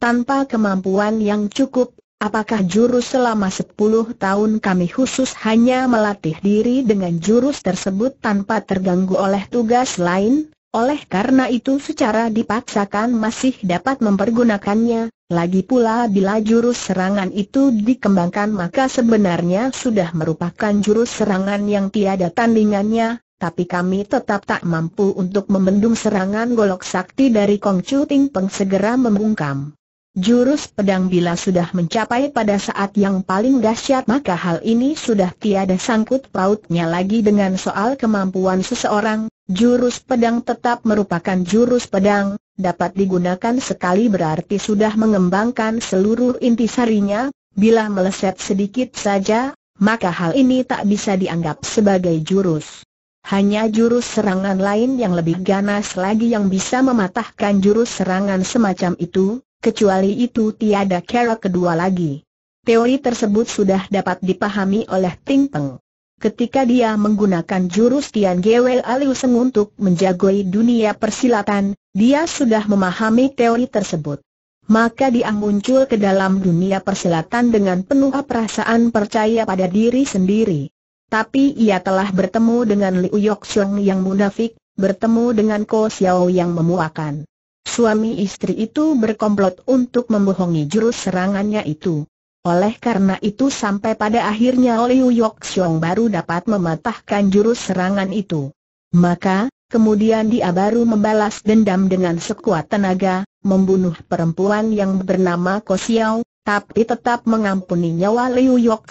Tanpa kemampuan yang cukup, apakah jurus selama 10 tahun kami khusus hanya melatih diri dengan jurus tersebut tanpa terganggu oleh tugas lain? Oleh karena itu secara dipaksakan masih dapat mempergunakannya, lagi pula bila jurus serangan itu dikembangkan maka sebenarnya sudah merupakan jurus serangan yang tiada tandingannya, tapi kami tetap tak mampu untuk membendung serangan golok sakti dari Kong Chu Ting Peng segera membungkam. Jurus pedang bila sudah mencapai pada saat yang paling dahsyat maka hal ini sudah tiada sangkut pautnya lagi dengan soal kemampuan seseorang, jurus pedang tetap merupakan jurus pedang, dapat digunakan sekali berarti sudah mengembangkan seluruh inti sarinya. bila meleset sedikit saja, maka hal ini tak bisa dianggap sebagai jurus. Hanya jurus serangan lain yang lebih ganas lagi yang bisa mematahkan jurus serangan semacam itu, kecuali itu tiada cara kedua lagi. Teori tersebut sudah dapat dipahami oleh Ting Peng. Ketika dia menggunakan jurus Tian Gewel Aliu Seng untuk menjagoi dunia persilatan, dia sudah memahami teori tersebut. Maka dia muncul ke dalam dunia persilatan dengan penuh perasaan percaya pada diri sendiri. Tapi ia telah bertemu dengan Liu Yok yang munafik, bertemu dengan Ko Xiao yang memuakan. Suami istri itu berkomplot untuk membohongi jurus serangannya itu. Oleh karena itu sampai pada akhirnya Liu Yok baru dapat mematahkan jurus serangan itu. Maka, kemudian dia baru membalas dendam dengan sekuat tenaga, membunuh perempuan yang bernama Ko Xiao, tapi tetap mengampuni nyawa Liu Yok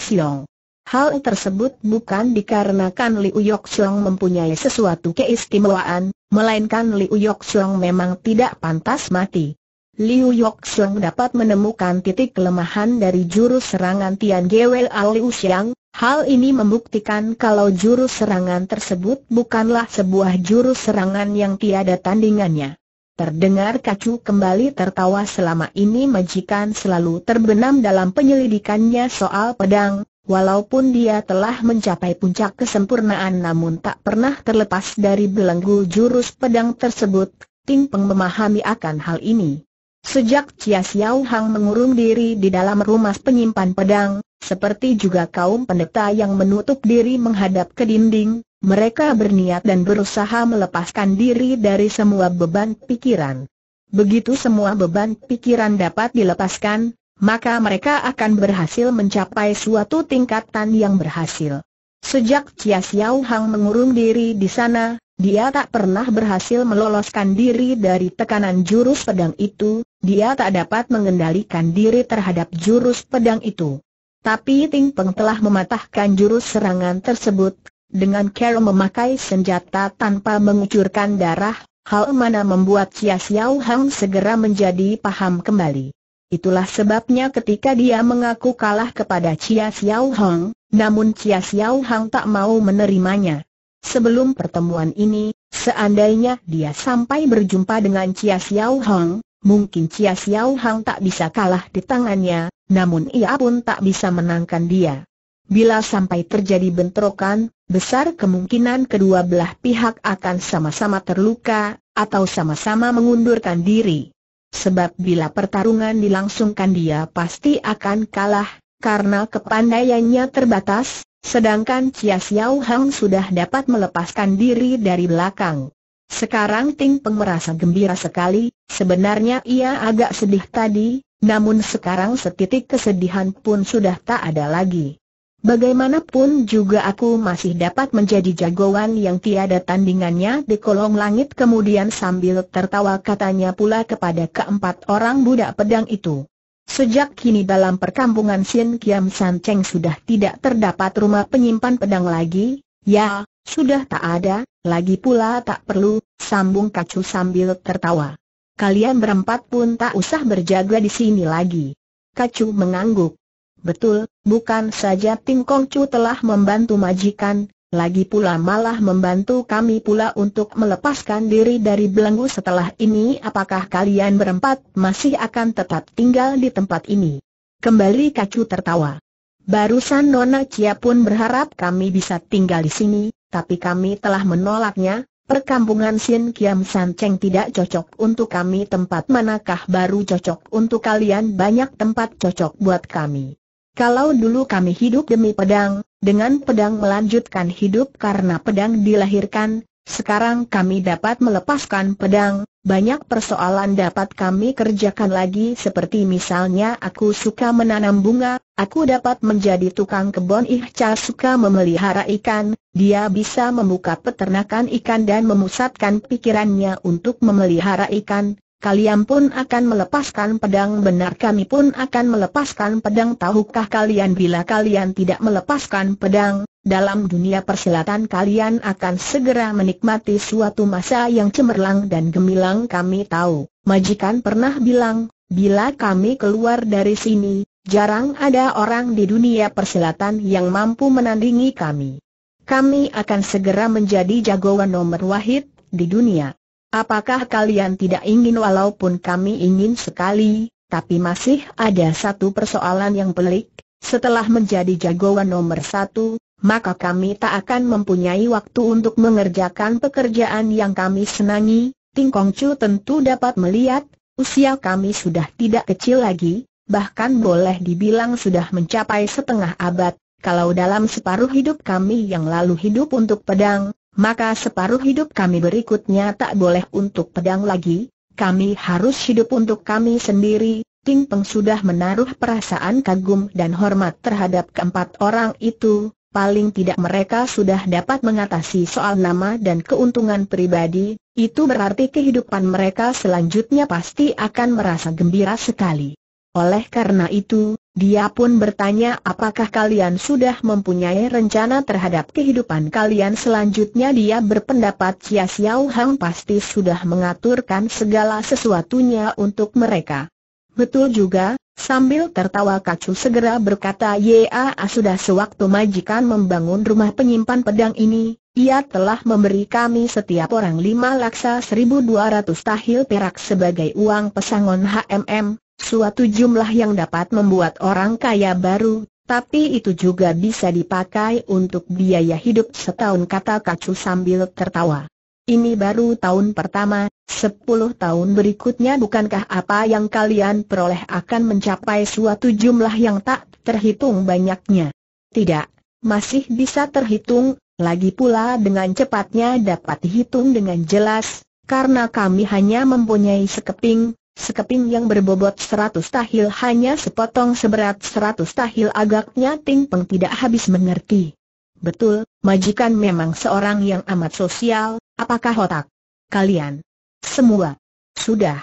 Hal tersebut bukan dikarenakan Liu Yoxiong mempunyai sesuatu keistimewaan, melainkan Liu Yoxiong memang tidak pantas mati. Liu Yoxiong dapat menemukan titik kelemahan dari jurus serangan Tian Gwel Liu Xiang, hal ini membuktikan kalau jurus serangan tersebut bukanlah sebuah jurus serangan yang tiada tandingannya. Terdengar kacu kembali tertawa selama ini majikan selalu terbenam dalam penyelidikannya soal pedang, Walaupun dia telah mencapai puncak kesempurnaan namun tak pernah terlepas dari belenggu jurus pedang tersebut, Ting Peng memahami akan hal ini. Sejak Chia Xiao Hang mengurung diri di dalam rumah penyimpan pedang, seperti juga kaum pendeta yang menutup diri menghadap ke dinding, mereka berniat dan berusaha melepaskan diri dari semua beban pikiran. Begitu semua beban pikiran dapat dilepaskan, maka mereka akan berhasil mencapai suatu tingkatan yang berhasil. Sejak Chia Xiao Hang mengurung diri di sana, dia tak pernah berhasil meloloskan diri dari tekanan jurus pedang itu, dia tak dapat mengendalikan diri terhadap jurus pedang itu. Tapi Ting Peng telah mematahkan jurus serangan tersebut, dengan cara memakai senjata tanpa mengucurkan darah, hal mana membuat Chia Xiao Hang segera menjadi paham kembali. Itulah sebabnya ketika dia mengaku kalah kepada Chia Xiao Hong, namun Chia Xiao Hong tak mau menerimanya. Sebelum pertemuan ini, seandainya dia sampai berjumpa dengan Chia Xiao Hong, mungkin Chia Xiao Hong tak bisa kalah di tangannya, namun ia pun tak bisa menangkan dia. Bila sampai terjadi bentrokan, besar kemungkinan kedua belah pihak akan sama-sama terluka, atau sama-sama mengundurkan diri. Sebab bila pertarungan dilangsungkan dia pasti akan kalah, karena kepandaiannya terbatas, sedangkan Chia Xiao Hang sudah dapat melepaskan diri dari belakang. Sekarang Ting Peng merasa gembira sekali, sebenarnya ia agak sedih tadi, namun sekarang setitik kesedihan pun sudah tak ada lagi. Bagaimanapun juga aku masih dapat menjadi jagoan yang tiada tandingannya di kolong langit kemudian sambil tertawa katanya pula kepada keempat orang budak pedang itu. Sejak kini dalam perkampungan Sin Kiam San Cheng sudah tidak terdapat rumah penyimpan pedang lagi, ya, sudah tak ada, lagi pula tak perlu, sambung kacu sambil tertawa. Kalian berempat pun tak usah berjaga di sini lagi. Kacu mengangguk. Betul, Bukan saja Ting Kong Chu telah membantu majikan, lagi pula malah membantu kami pula untuk melepaskan diri dari belenggu setelah ini apakah kalian berempat masih akan tetap tinggal di tempat ini? Kembali Kacu tertawa. Barusan Nona Cia pun berharap kami bisa tinggal di sini, tapi kami telah menolaknya, Perkampungan Sin Kiam San Cheng tidak cocok untuk kami tempat manakah baru cocok untuk kalian banyak tempat cocok buat kami. Kalau dulu kami hidup demi pedang, dengan pedang melanjutkan hidup karena pedang dilahirkan, sekarang kami dapat melepaskan pedang, banyak persoalan dapat kami kerjakan lagi seperti misalnya aku suka menanam bunga, aku dapat menjadi tukang kebon Ihca suka memelihara ikan, dia bisa membuka peternakan ikan dan memusatkan pikirannya untuk memelihara ikan, kalian pun akan melepaskan pedang benar kami pun akan melepaskan pedang tahukah kalian bila kalian tidak melepaskan pedang, dalam dunia persilatan kalian akan segera menikmati suatu masa yang cemerlang dan gemilang kami tahu, majikan pernah bilang, bila kami keluar dari sini, jarang ada orang di dunia persilatan yang mampu menandingi kami. Kami akan segera menjadi jagoan nomor wahid di dunia. Apakah kalian tidak ingin walaupun kami ingin sekali, tapi masih ada satu persoalan yang pelik, setelah menjadi jagoan nomor satu, maka kami tak akan mempunyai waktu untuk mengerjakan pekerjaan yang kami senangi, Ting Kong Chu tentu dapat melihat, usia kami sudah tidak kecil lagi, bahkan boleh dibilang sudah mencapai setengah abad, kalau dalam separuh hidup kami yang lalu hidup untuk pedang, maka separuh hidup kami berikutnya tak boleh untuk pedang lagi, kami harus hidup untuk kami sendiri. Ting Peng sudah menaruh perasaan kagum dan hormat terhadap keempat orang itu, paling tidak mereka sudah dapat mengatasi soal nama dan keuntungan pribadi, itu berarti kehidupan mereka selanjutnya pasti akan merasa gembira sekali. Oleh karena itu, dia pun bertanya apakah kalian sudah mempunyai rencana terhadap kehidupan kalian selanjutnya Dia berpendapat Chia Xiao Hang pasti sudah mengaturkan segala sesuatunya untuk mereka Betul juga, sambil tertawa kacu segera berkata Ya sudah sewaktu majikan membangun rumah penyimpan pedang ini Ia telah memberi kami setiap orang lima laksa 1200 tahil perak sebagai uang pesangon HMM Suatu jumlah yang dapat membuat orang kaya baru, tapi itu juga bisa dipakai untuk biaya hidup setahun kata kacu sambil tertawa. Ini baru tahun pertama, sepuluh tahun berikutnya bukankah apa yang kalian peroleh akan mencapai suatu jumlah yang tak terhitung banyaknya? Tidak, masih bisa terhitung, lagi pula dengan cepatnya dapat dihitung dengan jelas, karena kami hanya mempunyai sekeping, Sekeping yang berbobot seratus tahil hanya sepotong seberat seratus tahil agaknya Ting Peng tidak habis mengerti. Betul, majikan memang seorang yang amat sosial, apakah otak? Kalian? Semua? Sudah.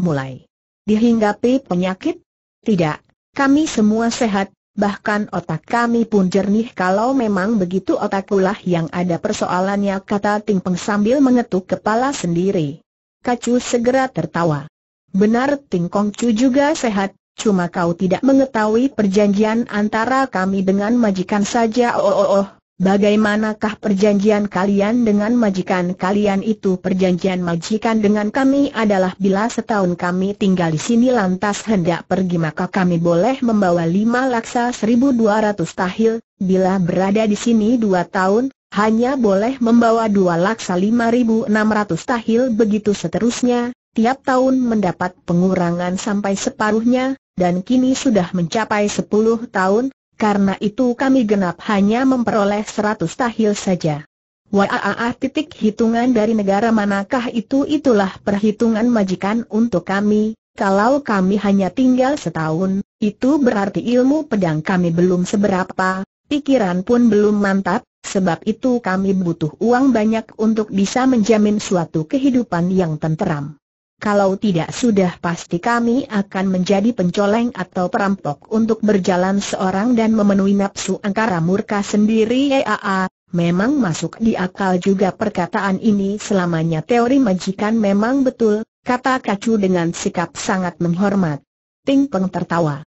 Mulai. Dihinggapi penyakit? Tidak, kami semua sehat, Bahkan otak kami pun jernih kalau memang begitu otakulah yang ada persoalannya kata Ting Peng sambil mengetuk kepala sendiri. Kacu segera tertawa. Benar Kong Chu juga sehat, cuma kau tidak mengetahui perjanjian antara kami dengan majikan saja. Oh oh oh, bagaimanakah perjanjian kalian dengan majikan kalian itu? Perjanjian majikan dengan kami adalah bila setahun kami tinggal di sini lantas hendak pergi maka kami boleh membawa lima laksa 1200 tahil, bila berada di sini dua tahun, hanya boleh membawa dua laksa lima ribu enam ratus tahil begitu seterusnya, tiap tahun mendapat pengurangan sampai separuhnya, dan kini sudah mencapai 10 tahun, karena itu kami genap hanya memperoleh 100 tahil saja. Waaah titik hitungan dari negara manakah itu itulah perhitungan majikan untuk kami, kalau kami hanya tinggal setahun, itu berarti ilmu pedang kami belum seberapa, pikiran pun belum mantap, sebab itu kami butuh uang banyak untuk bisa menjamin suatu kehidupan yang tenteram. Kalau tidak sudah pasti kami akan menjadi pencoleng atau perampok untuk berjalan seorang dan memenuhi nafsu angkara murka sendiri Aa, ya, ya, ya. Memang masuk di akal juga perkataan ini selamanya teori majikan memang betul, kata kacu dengan sikap sangat menghormat. Ting Peng tertawa.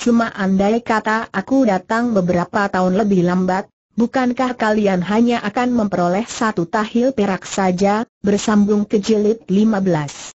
Cuma andai kata aku datang beberapa tahun lebih lambat, Bukankah kalian hanya akan memperoleh satu tahil perak saja, bersambung ke jilid 15.